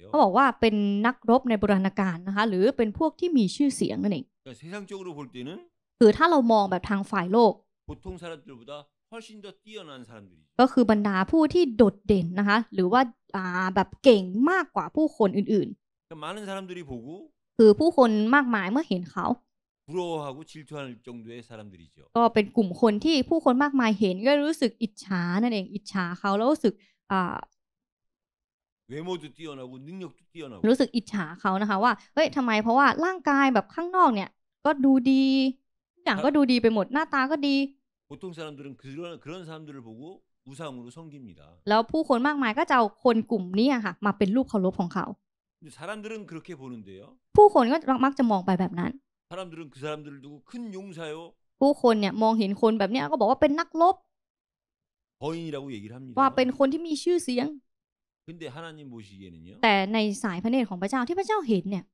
เขาบอกว่าเป็นนักรบในโบราณกาลนะคะหรือเป็นพวกที่มีชื่อเสียงนั่นเองคือถ้าเรามองแบบทางฝ่ายโลกก็คือบรรดาผู้ที่โดดเด่นนะคะหรือว่าแบบเก่งมากกว่าผู้คนอื่นๆคือผู้คนมากมายเมื่อเห็นเขาก็เป็นกลุ่มคนที่ผู้คนมากมายเห็นก็รู้สึกอิจฉานั่นเองอิจฉาเขาแล้วรู้สึกรู้สึกอิจฉาเขานะคะว่าเฮ้ยทำไมเพราะว่าร่างกายแบบข้างนอกเนี่ยก็ดูดีทุกอย่างก็ดูดีไปหมดหน้าตาก็ดี보แล้วผู้คนมากมายก็จะเอาคนกลุ่มนี้อค่ะมาเป็นรูปเคารพของเขาผู้คนก็มักจะมองไปแบบนั้นผู้คนเนี่ยมองเห็นคนแบบนี้ก็บอกว่าเป็นนักรบ이라고얘ว่าเป็นคนที่มีชื่อเสียงแต่ในสายพระเนตรของพระเจ้าที่พระเจ้าเห็นเนี่ย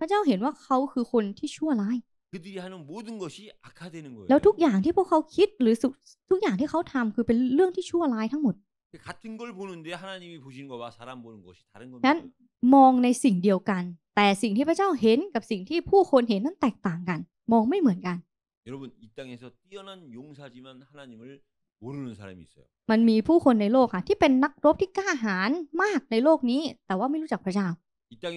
พระเจ้าเห็นว่าเขาคือคนที่ชั่วร้ายแล้วทุกอย่างที่พวกเขาคิดหรือทุกอย่างที่เขาทำคือเป็นเรื่องที่ชั่วร้ายทั้งหมดดังนั้นมองในสิ่งเดียวกันแต่สิ่งที่พระเจ้าเห็นกับสิ่งที่ผู้คนเห็นนั้นแตกต่างกัน มองไม่เหมือนกัน มันมีผู้คนในโลกค่ะที่เป็นนักรบที่กล้าหาญมากในโลกนี้ แต่ว่าไม่รู้จักพระเจ้า กั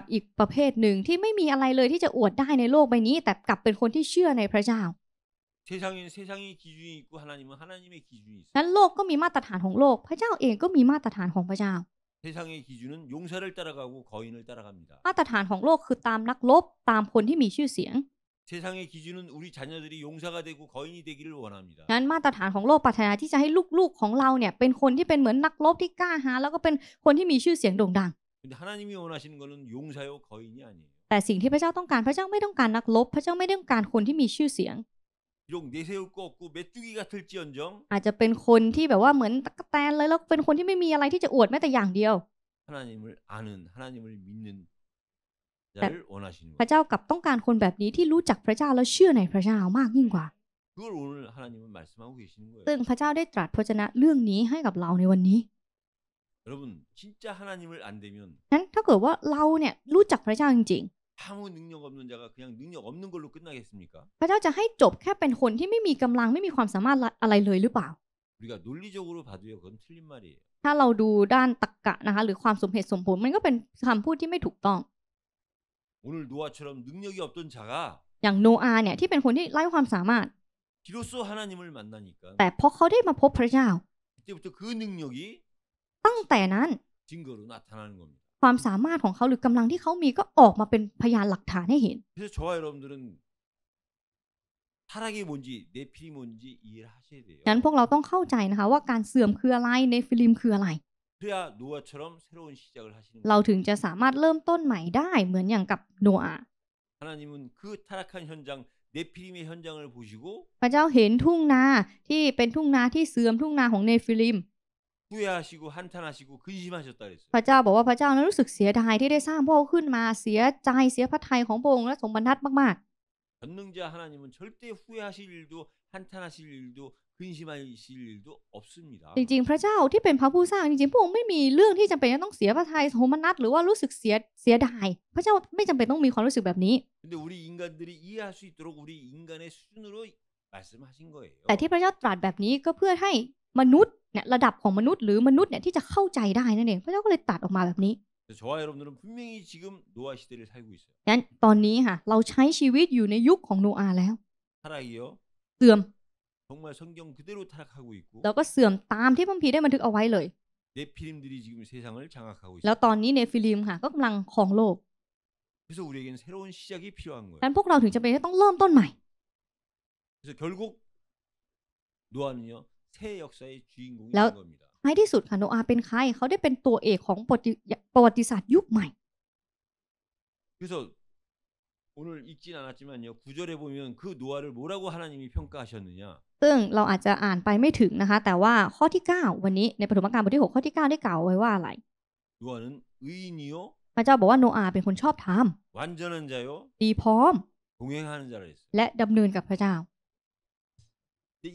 บอีกประเภทหนึ่งที่ไม่มีอะไรเลยที่จะอวดได้ในโลกใบนี้ แต่กลับเป็นคนที่เชื่อในพระเจ้า세상에세상의기준이있고하나님은하나님의기준이있어요นั้นโลกก็มีมาตรฐานของโลกพระเจ้าเองก็มีมาตรฐานของพระเจ้า세상의기준은용사를따라가고거인을따라갑니다มาตรฐานของโลกคือตามนักรบตามคนที่มีชื่อเสียง세상의기준은우리자녀들이용사가되고거인이되기를원합니다นั้นมาตรฐานของโลกปรารถนาที่จะให้ลูกๆของเราเนี่ยเป็นคนที่เป็นเหมือนนักรบที่กล้าหาแล้วก็เป็นคนที่มีชื่อเสียงโด่งดัง근데하나님이원하시는거는용사요거인이아니에요แต่สิ่งที่พระเจ้าต้องการพระเจ้าไม่ต้องการนักลบพระเจ้าไม่ต้องการคนที่มีชื่อเสียง용내세울거없고메뚜기같을지언정อาจจะเป็นคนที่แบบว่าเหมือนตะกแตนเลยแล้วเป็นคนที่ไม่มีอะไรที่จะอวดแม้แต่อย่างเดียว하나님을아는하나님을믿는자를원하시는พระเจ้ากลับต้องการคนแบบนี้ที่รู้จักพระเจ้าแล้วเชื่อในพระเจ้ามากยิ่งกว่า그걸오늘하나님은말씀하고계시는거예요ซึ่งพระเจ้าได้ตรัสพระชนะเรื่องนี้ให้กับเราในวันนี้여러분진짜하나님을안되면นั้นถ้าเกิดว่าเราเนี่ยรู้จักพระเจ้าจริง아무능력없는자가그냥능력없는걸로끝나겠습니까พระเจ้าจะให้จบแค่เป็นคนที่ไม่มีกำลังไม่มีความสามารถอะไรเลยหรือเปล่า우리가논리적으로봐도요그건틀린말이에요ถ้าเราดูด้านตรรกะนะคะหรือความสมเหตุสมผลมันก็เป็นคำพูดที่ไม่ถูกต้อง오늘노아처럼능력이없던자가อย่างโนอาเนี่ยที่เป็นคนที่ไร้ความสามารถ비로소하나님을만나니까แต่พอเขาได้มาพบพระเจ้า그때부터그능력이ตั้งแต่นั้น증거로나타나는겁니다ความสามารถของเขาหรือกำลังที่เขามีก็ออกมาเป็นพยานหลักฐานให้เห็น นั้นพวกเราต้องเข้าใจนะคะว่าการเสื่อมคืออะไรในฟิลิมคืออะไร เราถึงจะสามารถเริ่มต้นใหม่ได้เหมือนอย่างกับโนอาพระเจ้าเห็นทุ่งนาที่เป็นทุ่งนาที่เสื่อมทุ่งนาของเนฟิลิม후회하시고한탄하시고근심하셨다그랬어요พระเจ้าบอกว่าพระเจ้านั้นรู้สึกเสียดายที่ได้สร้างพวกขึ้นมาเสียใจเสียพระทัยของพระองค์และทรงบรรทัดมาก전능자하나님은절대후회하실일도한탄하실일도없습니다จริงๆพระเจ้าที่เป็นพระผู้สร้างจริงๆพระองค์ไม่มีเรื่องที่จำเป็นจะต้องเสียพระทัยรมนัดหรือว่ารู้สึกเสียเสียดายพระเจ้าไม่จำเป็นต้องมีความรู้สึกแบบนี้근데우리인간들이이해할수있도록우리인간의수준으로말씀하신거예요แต่ที่พระเจ้าตรัสแบบนี้ก็เพื่อให้มนุษย์เนี่ยระดับของมนุษย์หรือมนุษย์เนี่ยที่จะเข้าใจได้นั่นเองพระเจ้าก็เลยตัดออกมาแบบนี้งั้นตอนนี้ค่ะเราใช้ชีวิตอยู่ในยุคของโนอาแล้ว เสื่อมแล้วก็เสื่อมตามที่พระพีได้บันทึกเอาไว้เลย แล้วตอนนี้เนฟิลิมค่ะก็กำลังครองโลกดังนนั้พวกเราถึงจะเป็นต้องเริ่มต้นใหม่แล้วในที่สุดค่ะโนอาเป็นใครเขาได้เป็นตัวเอกของประวัติศาสตร์ยุคใหม่คือ오늘읽진않았지만요구절에보면그노아를뭐라고하나님이평가하셨느냐ซึ่งเราอาจจะอ่านไปไม่ถึงนะคะแต่ว่าข้อที่9วันนี้ในปฐมกาลบทที่6ข้อที่9ได้กล่าวไว้ว่าอะไร노아는의인이요พระเจ้าบอกว่าโนอาเป็นคนชอบธรรม완전한자요ดีพร้อม동행하는자라했어요และดำเนินกับพระเจ้า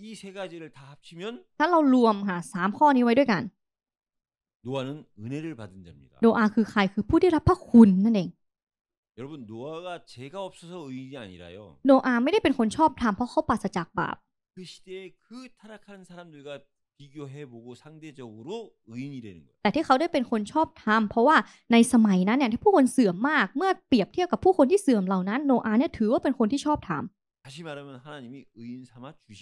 이세가지를다합치면ถ้าเรารวมค่ะสามข้อนี้ไว้ด้วยกัน노아는은혜를받은자입니다โนอาคือใครคือผู้ที่รับพระคุณนั่นเอง여러분노아가죄가없어서의인이아니라요โนอาไม่ได้เป็นคนชอบทรรเพราะเขาปราศจากบาป그시대에그타락하사람들과비교해보고상대적으로의인이되는거예요แต่ที่เขาได้เป็นคนชอบทรรเพราะว่าในสมัยนั้นเนี่ยที่ผู้คนเสื่อมมากเมื่อเปรียบเทียบกับผู้คนที่เสื่อมเหล่านั้นโนอาเนี่ยถือว่าเป็นคนที่ชอบทรรห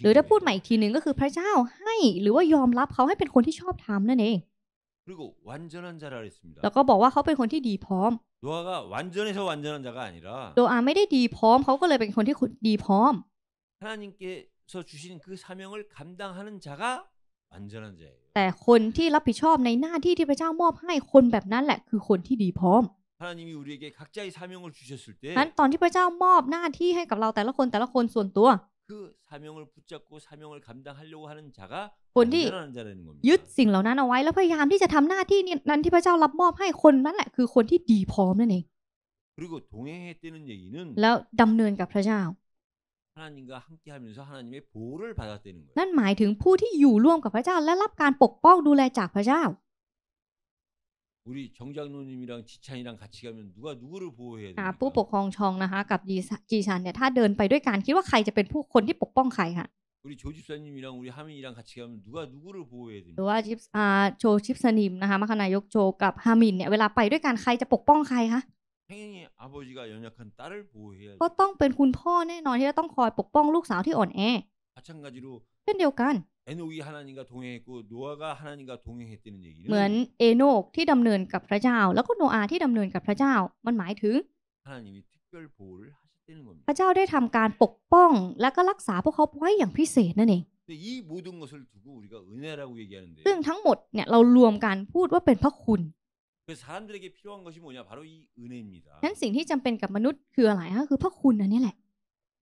รือถ้าพูดใหม่อีกทีหนึ่งก็คือพระเจ้าให้หรือว่ายอมรับเขาให้เป็นคนที่ชอบทำนั่นเองแล้วก็บอกว่าเขาเป็นคนที่ดีพร้อมโดอา완전해서완전한자가아니라โอาไม่ได้ดีพร้อมเขาก็เลยเป็นคนที่ดีพร้อม하나님께서주신그사명을감당하는자가완전한자예요แต่คนที่รับผิดชอบในหน้าที่ที่พระเจ้ามอบให้คนแบบนั้นแหละคือคนที่ดีพร้อม하나님이우리에게각자의사명을주셨을때นตอนที่พระเจ้ามอบหน้าที่ให้กับเราแต่ละคนแต่ละคนส่วนตัว그사명을붙잡고사명을감당하려고하는자가온전한자라는겁니다ยึดสิ่งเหล่านั้นเอาไว้แล้วพยายามที่จะทำหน้าที่นั้นที่พระเจ้ารับมอบให้คนนั้นแหละคือคนที่ดีพร้อมนั่นเอง그리고동행했다는얘기는แล้วดำเนินกับพระเจ้า하나님과함께하면서하나님의보호를받았다는거예요นั่นหมายถึงผู้ที่อยู่ร่วมกับพระเจ้าและรับการปกป้องดูแลจากพระเจ้า우리정장로님이랑지찬이랑같이가면누가누구를보호해야돼อ่าผู้ปกครองชองนะคะกับจีชันเนี่ยถ้าเดินไปด้วยกันคิดว่าใครจะเป็นผู้คนที่ปกป้องใครคะ우리조집사님이랑우리하민이랑같이가면누가누구를보호해야รว่าจโชชิปนิมนะคะมคณายกโชกับฮามินเนี่ยเวลาไปด้วยกันใครจะปกป้องใครคะ당연히아버지가연약한딸을보호해야ก็돼ต้องเป็นคุณพ่อแน่นอนที่จะต้องคอยปกป้องลูกสาวที่อ่อนแอ마찬가지로เช่นเดียวกัน에녹이하나님과동행했고노아가하나님과동행했다는얘기는เหมือนเอโนกที่ดำเนินกับพระเจ้าแล้วก็โนอาห์ที่ดำเนินกับพระเจ้ามันหมายถึง하나님이특별보호를하셨다는พ겁니다ระเจ้าได้ทำการปกป้องและก็รักษาพวกเขาไว้อย่างพิเศษนั่นเอง이모든것을두고우리가은혜라고얘기하는데ซึ่งทั้งหมดเนี่ยเรารวมกันพูดว่าเป็นพระคุณ그사람들에게필요한것이뭐냐바로이은혜입니다นั้นสิ่งที่จำเป็นกับมนุษย์คืออะไรก็คือพระคุณอันนี้แหละ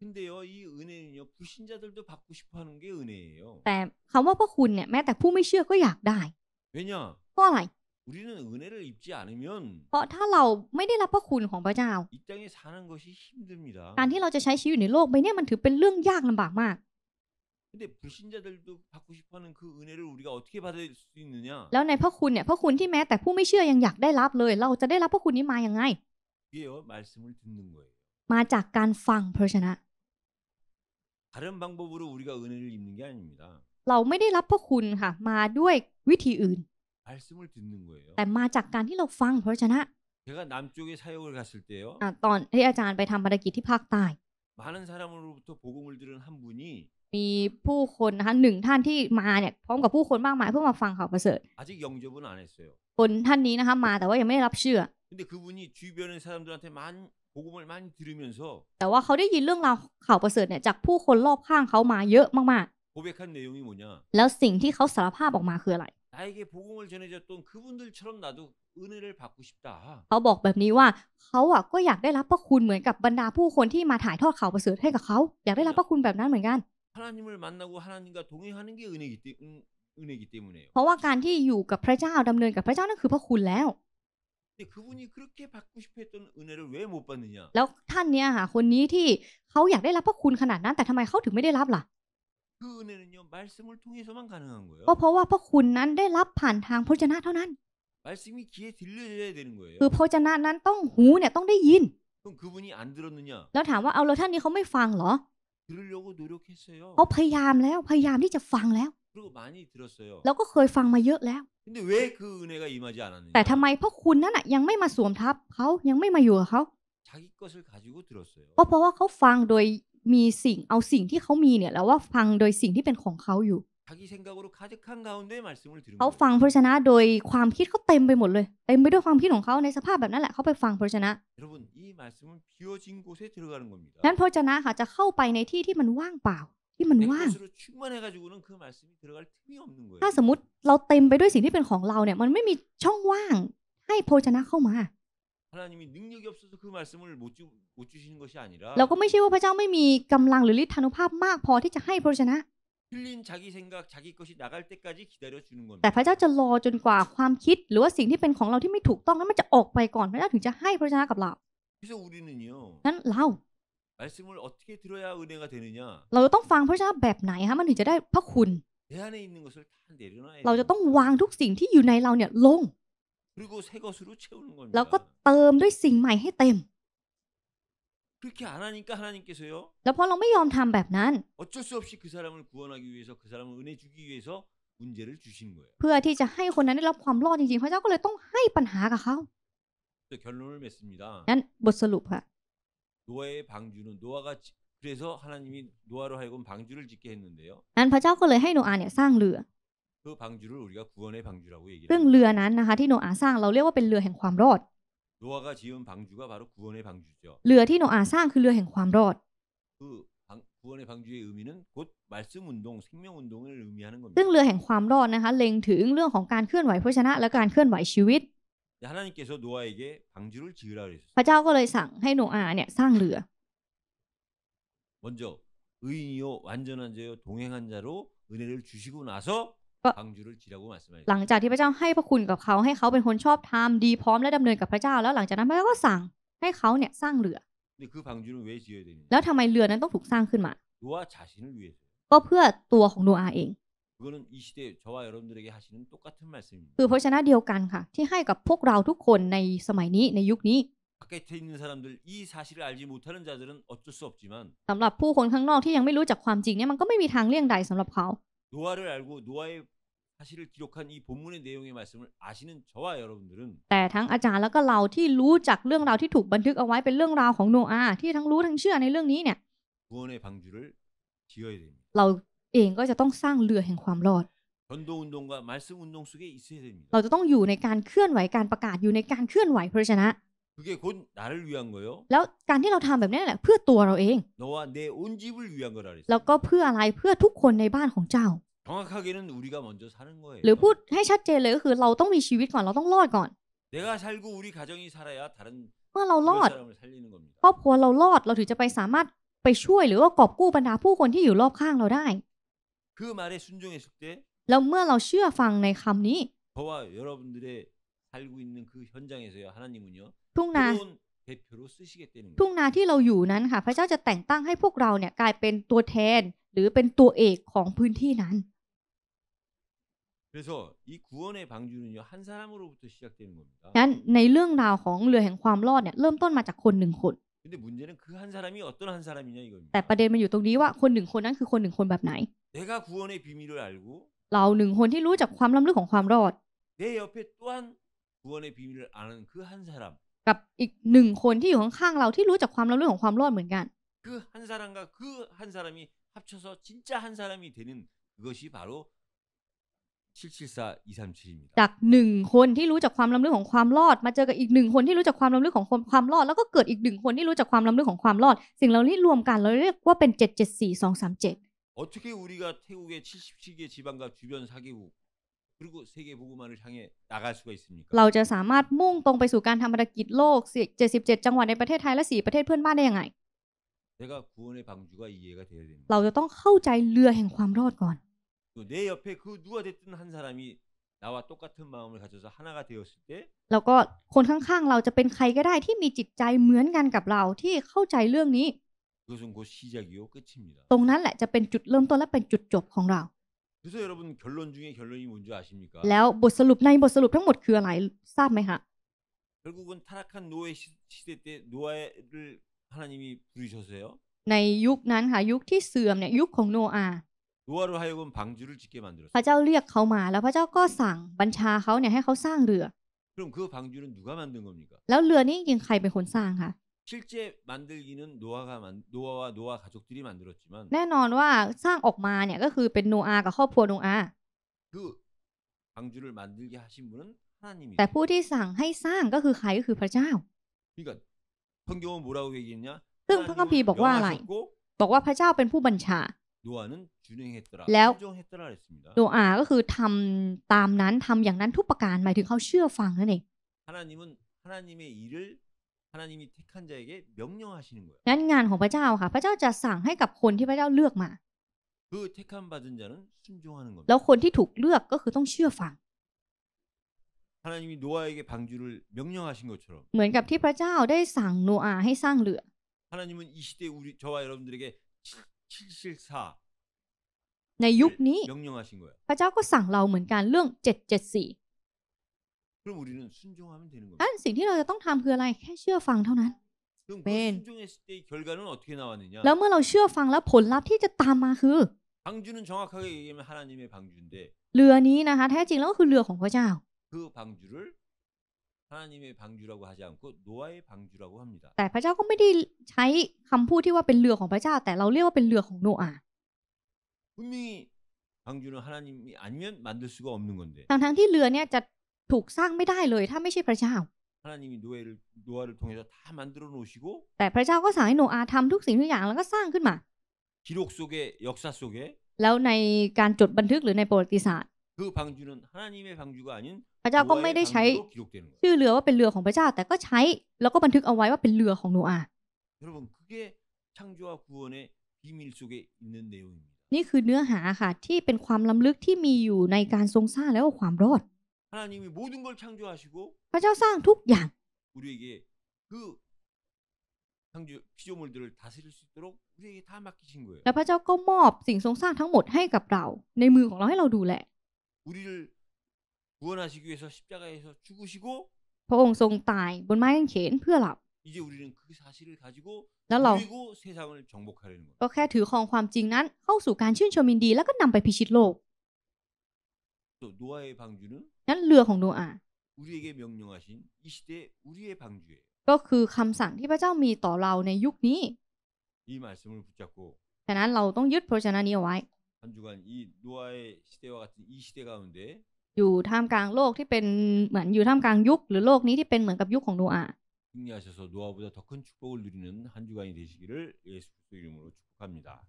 근데요이은혜는요불신자들도받고싶어하는게은혜예요แต่คำว่าพระคุณเนี่ยแม้แต่ผู้ไม่เชื่อก็อยากได้왜냐เพราะอะไร우리는은혜를입지않으면เพราะถ้าเราไม่ได้รับพระคุณของพระเจ้า이땅에사는것이힘듭니다การที่เราจะใช้ชีวิตอยู่ในโลกใบเนี้มันถือเป็นเรื่องยากลำบากมาก근데불신자들도받고싶어하는그은혜를우리가어떻게받을수있느냐แล้วในพระคุณเนี่ยพระคุณที่แม้แต่ผู้ไม่เชื่อยังอยากได้รับเลยเราจะได้รับพระคุณนี้มาอย่างไง게요말씀을듣는거예요มาจากการฟังพระชนะ다른방법으로우리가은혜를입는게아닙니다เราไม่ได้รับพระคุณค่ะมาด้วยวิธีอื่น말씀을듣는거예요แต่มาจากการที่เราฟังพระวนะ제가남쪽에사역을갔을때요่ตอนที่อาจารย์ไปทำภารกิจที่ภาคใต้많은사람으로부터복음을들은한분이มีผู้คนนะคะหนึ่งท่านที่มาเนี่ยพร้อมกับผู้คนมากมายเพื่อมาฟังข่าวประเสริฐ아직영접은안했어요คนท่านนี้นะคะมาแต่ว่ายังไม่ได้รับเชื่อ근데그분이주변의사람들한테만แต่ว่าเขาได้ยินเรื่องราวข่าวประเสริฐเนี่ยจากผู้คนรอบข้างเขามาเยอะมากๆ แล้วสิ่งที่เขาสารภาพออกมาคืออะไร เขาบอกแบบนี้ว่าเขาอ่ะก็อยากได้รับพระคุณเหมือนกับบรรดาผู้คนที่มาถ่ายทอดข่าวประเสริฐให้กับเขา อยากได้รับพระคุณแบบนั้นเหมือนกัน เพราะว่าการที่อยู่กับพระเจ้าดำเนินกับพระเจ้านั่นคือพระคุณแล้วแล้วท่านเนี่ยค่ะคนนี้ที่เขาอยากได้รับพระคุณขนาดนั้น แต่ทำไมเขาถึงไม่ได้รับล่ะก็เพราะว่าพระคุณนั้นได้รับผ่านทางพระเจ้าเท่านั้นคือพระเจ้านั้นต้องหูเนี่ยต้องได้ยิน แล้วถามว่าเอาแล้วท่านนี้เขาไม่ฟังเหรอเขาพยายามแล้วพยายามที่จะฟังแล้วเราก็เคยฟังมาเยอะแล้ว แต่ทำไมพวกคุณนั่นะยังไม่มาสวมทับเขายังไม่มาอยู่กับเขาก็เพราะว่าเขาฟังโดยมีสิ่งเอาสิ่งที่เขามีเนี่ยแล้วว่าฟังโดยสิ่งที่เป็นของเขาอยู่ เขาฟังพระชนะโดยความคิดเขาเต็มไปหมดเลยเต็มไปด้วยความคิดของเขาในสภาพแบบนั้นแหละเขาไปฟังพระชนะนั้นพระชนะค่ะจะเข้าไปในที่ที่มันว่างเปล่าที่มันว่างถ้าสมมติเราเต็มไปด้วยสิ่งที่เป็นของเราเนี่ยมันไม่มีช่องว่างให้โภชนะเข้ามาเราก็ไม่ใช่ว่าพระเจ้าไม่มีกำลังหรือฤทธานุภาพมากพอที่จะให้โภชนะแต่พระเจ้าจะรอจนกว่าความคิดหรือว่าสิ่งที่เป็นของเราที่ไม่ถูกต้องนั้นมันจะออกไปก่อน พระเจ้าถึงจะให้โภชนะกับเรานั้นเรา말씀을어떻게들어야은혜가되느냐เราจะต้องฟังพระเจ้าแบบไหนคะมันถึงจะได้พระคุณ내안에있는것을다내려놔야เราจะต้องวางทุกสิ่งที่อยู่ในเราเนี่ยลง그리고새것으로채우는แล้วก็เติมด้วยสิ่งใหม่ให้เต็ม그렇게안하니까하나님께서요แล้วพอเราไม่ยอมทำแบบนั้น어쩔수없이그사람을구원하기위해서그사람을은혜주기위해서문제를주거예요เพื่อที่จะให้คนนั้นได้รับความรอดจริงๆพระเจ้าก็เลยต้องให้ปัญหากับเขา결론을맺습니다นั้นบทสรุปค่ะ노아의방주는노아가그래서하나님이노아로하여금방주를짓게했는데요นั้นพระเจ้าก็เลยให้โนอาห์เนี่ยสร้างเรือ그방주를우리가구원의방주라고ซึ่ง얘기를합니다เรือนั้นนะคะที่โนอาห์สร้างเราเรียกว่าเป็นเรือแห่งความรอด노아가지은방주가바로구원의방주죠เรือที่โนอาห์สร้างคือเรือแห่งความรอด그방구원의방주의의미는곧말씀운동생명운동을의미하는ซึ่ง겁니다เรือแห่งความรอดนะคะเล็งถึงเรื่องของการเคลื่อนไหวพระชนะและการเคลื่อนไหวชีวิต하나님께서노아에게방주를지으라그어요พระเจ้าก็เลยสั่งให้โนอาห์เนี่ยสร้างเรือ먼저의인이요완전한자요동행한자로은혜를주시고나서방주를지라고말씀하셨어요หลังจากที่พระเจ้าให้พระคุณกับเขาให้เขาเป็นคนชอบธรรมดีพร้อมและดำเนินกับพระเจ้าแล้วหลังจากนั้นพระเจ้าก็สั่งให้เขาเนี่ยสร้างเรือ그방주는왜지어야되느냐แล้วทำไมเรือนั้นต้องถูกสร้างขึ้นมา노아자신을위해서ก็เพื่อตัวของโนอาเอง그거는이시대저와여러분들에게하시는똑같은말씀입니다คือเพราะชนะเดียวกันค่ะที่ให้กับพวกเราทุกคนในสมัยนี้ในยุคนี้바에있는사람들이사실을알지못하는자들은어쩔수없지만สำหรับผู้คนข้างนอกที่ยังไม่รู้จักความจริงเนี่ยมันก็ไม่มีทางเลี่ยงใดสำหรับเขา노아를알고노아의사실을기록한이본문의내용의말씀을아시는저와여러분들은แต่ทั้งอาจารย์แล้วก็เราที่รู้จักเรื่องราวที่ถูกบันทึกเอาไว้เป็นเรื่องราวของโนอาห์ที่ทั้งรู้ทั้งเชื่อในเรื่องนี้เนี่ย구원의방주를지어야됩니다เราเองก็จะต้องสร้างเรือแห่งความรอด เราจะต้องอยู่ในการเคลื่อนไหวการประกาศอยู่ในการเคลื่อนไหวพระชนะ แล้วการที่เราทำแบบนี้แหละ เพื่อตัวเราเอง แล้วก็เพื่ออะไรเพื่อทุกคนในบ้านของเจ้า หรือพูดให้ชัดเจนเลยก็คือเราต้องมีชีวิตก่อนเราต้องรอดก่อนเมื่อเรารอดครอบครัวเรารอดเราถึงจะไปสามารถไปช่วยหรือว่ากอบกู้บรรดาผู้คนที่อยู่รอบข้างเราได้그말에순종했을때แล้เมื่อเราเชื่อฟังในคำนี้저와여러분들의살고있는그현장에서요하나님은요ทุ่งนา대표로쓰시겠다는ทุ่거예요นาที่เราอยู่นั้นค่ะพระเจ้าจะแต่งตั้งให้พวกเราเนี่ยกลายเป็นตัวแทนหรือเป็นตัวเอกของพื้นที่นั้น그래서이구원의방주는요한사람으로부터시작되는겁니다นั้นในเรื่องราวของเรือแห่งความรอดเนี่ยเริ่มต้นมาจากคนหนึ่งคน근데문제는그한사람이어떤한사람이냐이겁니다แต่ประเด็นมันอยู่ตรงนี้ว่าคนหนึ่งคนนั้นคือคนหนึ่งคนแบบไหน내가구원의비밀을알고เราหนึ่งคนที่รู้จักความล้ำลึกของความรอด내옆에또한구원의비밀을아는그한사람กับอีกหนึ่งคนที่อยู่ข้างๆเราที่รู้จักความล้ำลึกของความรอดเหมือนกัน그한사람과그한사람이합쳐서진짜한사람이되는그것이바로จากหนึ่งคนที่รู้จักความล้ำลึกของความรอดมาเจอกับอีกหนึ่งคนที่รู้จักความล้ำลึกของความรอดแล้วก็เกิดอีกหนึ่งคนที่รู้จักความล้ำลึกของความรอดสิ่งเหล่านี้รวมกันเราเรียกว่าเป็น774237어떻게우리가태국의77개지방과주변4개국그리고세계보고만을향해나갈수가있습니까เราจะสามารถมุ่งตรงไปสู่การทำธุรกิจโลก77จังหวัดในประเทศไทยและ4ประเทศเพื่อนบ้านได้ยังไง내가구원의방주가이해가야됩니다เราจะต้องเข้าใจเรือแห่งความรอดก่อน내옆에그누가됐든한사람이나와똑같은마음을가져서하나가되었을때แล้วก็คนข้างๆเราจะเป็นใครก็ได้ที่มีจิตใจเหมือนกันกับเราที่เข้าใจเรื่องนี้그것은시작이요끝입니다ตรงนั้นแหละจะเป็นจุดเริ่มต้นและเป็นจุดจบของเรา그래서여러분결론중에결론이뭔지아십니까แล้วบทสรุปในบทสรุปทั้งหมดคืออะไรทราบไหมคะ결국은타락한노예시시대때노아를하나님이부르셨어요ในยุคนั้นค่ะยุคที่เสื่อมเนี่ยยุคของโนอาพระเจ้าเรียกเขามาแล้วพระเจ้าก็สั่งบัญชาเขาเนี่ยให้เขาสร้างเรือ그럼그방주는누가만든겁니까แล้วเรือนี้ยัิงใครเป็นคนสร้างคะ실제만들기는노아가만노아와노아가족들이만들었지만แน่นอนว่าสร้างออกมาเนี่ยก็คือเป็นโนอาห์กับครอบครัวโนอาห์그방주를만들게하신분은하나님이แต่ผู้ที่สั่งให้สร้างก็คือใครก็คือพระเจ้า그러니까성경은뭐라고얘기했냐ซึ่งพระคัมภีร์บอกว่าอะไร명하셨고บอกว่าพระเจ้าเป็นผู้บัญชาแล้วโดอาก็คือทำตามนั้นทำอย่างนั้นทุกประการหมายถึงเขาเชื่อฟังนั่นเองนั้นงานของพระเจ้าค่ะพระเจ้าจะสั่งให้กับคนที่พระเจ้าเลือกมา แล้วคนที่ถูกเลือกก็คือต้องเชื่อฟัง เหมือนกับที่พระเจ้าได้สั่งโนอาให้สร้างเรือในยุคนี้ พระเจ้าก็สั่งเราเหมือนกันเรื่อง 774นั่นสิ่งที่เราจะต้องทำคืออะไร แค่เชื่อฟังเท่านั้นเมนแล้วเมื่อเราเชื่อฟังแล้วผลลัพธ์ที่จะตามมาคือเรือนี้นะคะ แท้จริงแล้วก็คือเรือของพระเจ้า하나님의방주라고하지않고노아의방주라고합니다네พระเจ้าก็ไม่ได้ใช้คำพูดที่ว่าเป็นเรือของพระเจ้าแต่เราเรียกว่าเป็นเรือของโนอาห์분명히방주는하나님이아니면만들수가없는건데당ั히งทัที่เรือเนี่ยจะถูกสร้างไม่ได้เลยถ้าไม่ใช่พระเจ้า하나님이노아를노아를통해서다만들어놓으시고네พระเจ้าก็สั่งให้โนอาทำทุกสิ่งทุกอย่างแล้วก็สร้างขึ้นมา기록속에역사속에แล้วในการจดบันทึกหรือในประวัติศาสตร์그방주는하나님의방주가아닌พระเจ้าก็ไม่ได้ใช้ชื่อเรือว่าเป็นเรือของพระเจ้าแต่ก็ใช้แล้วก็บันทึกเอาไว้ว่าเป็นเรือของโนอาห์นี่คือเนื้อหาค่ะที่เป็นความล้ำลึกที่มีอยู่ในการทรงสร้างแล้วความรอดพระเจ้าสร้างทุกอย่างและพระเจ้าก็มอบสิ่งทรงสร้างทั้งหมดให้กับเราในมือของเราให้เราดูแล우리를구원하시기위해서십자가에서죽으시고พระองค์ทรงตายบนไม้กางเขนเพื่อเรา이제우리는그사실을가지고้เร리고세상을정복하려는거예요ก็แค่ถือครองความจริงนั้นเข้าสู่การชื่นชมยินดีแล้วก็นำไปพิชิตโลก또노아의방주는นันเรือของโนอา우리에게명령하신이시대우리의방주예요ก็คือคำสั่งที่พระเจ้ามีต่อเราในยุคนี้이말씀을붙잡고ฉะนั้นเราต้องยึดพระวจนะนี้เอาไว้อยู่ท่ามกลางโลกที่เป็นเหมือนอยู่ท่ามกลางยุคหรือโลกนี้ที่เป็นเหมือนกับยุคของโนอา승리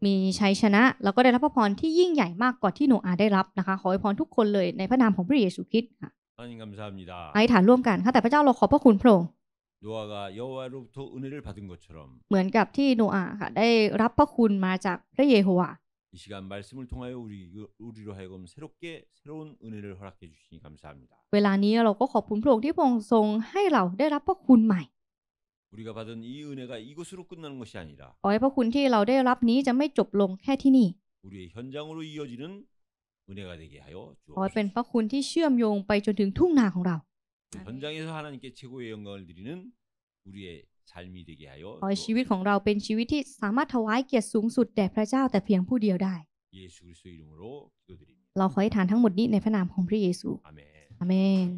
มีชัยชนะแล้วก็ได้รับพระพรที่ยิ่งใหญ่มากกว่าที่โนอาได้รับนะคะขอให้พรทุกคนเลยในพระนามของพระเยซูคริสต์ค่อธิษฐานร่วมกันค่ะแต่พระเจ้าเราขอบพระคุณพระองค์เหมือนกับที่โนอาค่ะได้รับพระคุณมาจากพระเยโฮวา이 시간 말씀을 통하여 우리 우리로 하여금 새롭게 새로운 은혜를 허락해 주시니 감사합니다. เวลานี้เราก็ขอบคุณพระองค์ที่พระองค์ทรงให้เราได้รับพระคุณใหม่ 우리가 받은 이 은혜가 이것으로 끝나는 것이 아니라 ขอให้พระคุณที่เราได้รับนี้จะไม่จบลงแค่ที่นี่ 우리의 현장으로 이어지는 은혜가 되게 하여 ขอให้เป็นพ 주옵소서. ระคุณที่เชื่อมโยงไปจนถึงทุ่งนาของเรา 현장에서 하나님께 최고의 영광을 드리는 우리의 ขอให้ชีวิตของเราเป็นชีวิตที่สามารถถวายเกียรติสูงสุดแด่พระเจ้าแต่เพียงผู้เดียวได้ เราขอให้ฐานทั้งหมดนี้ในพระนามของพระเยซู อาเมน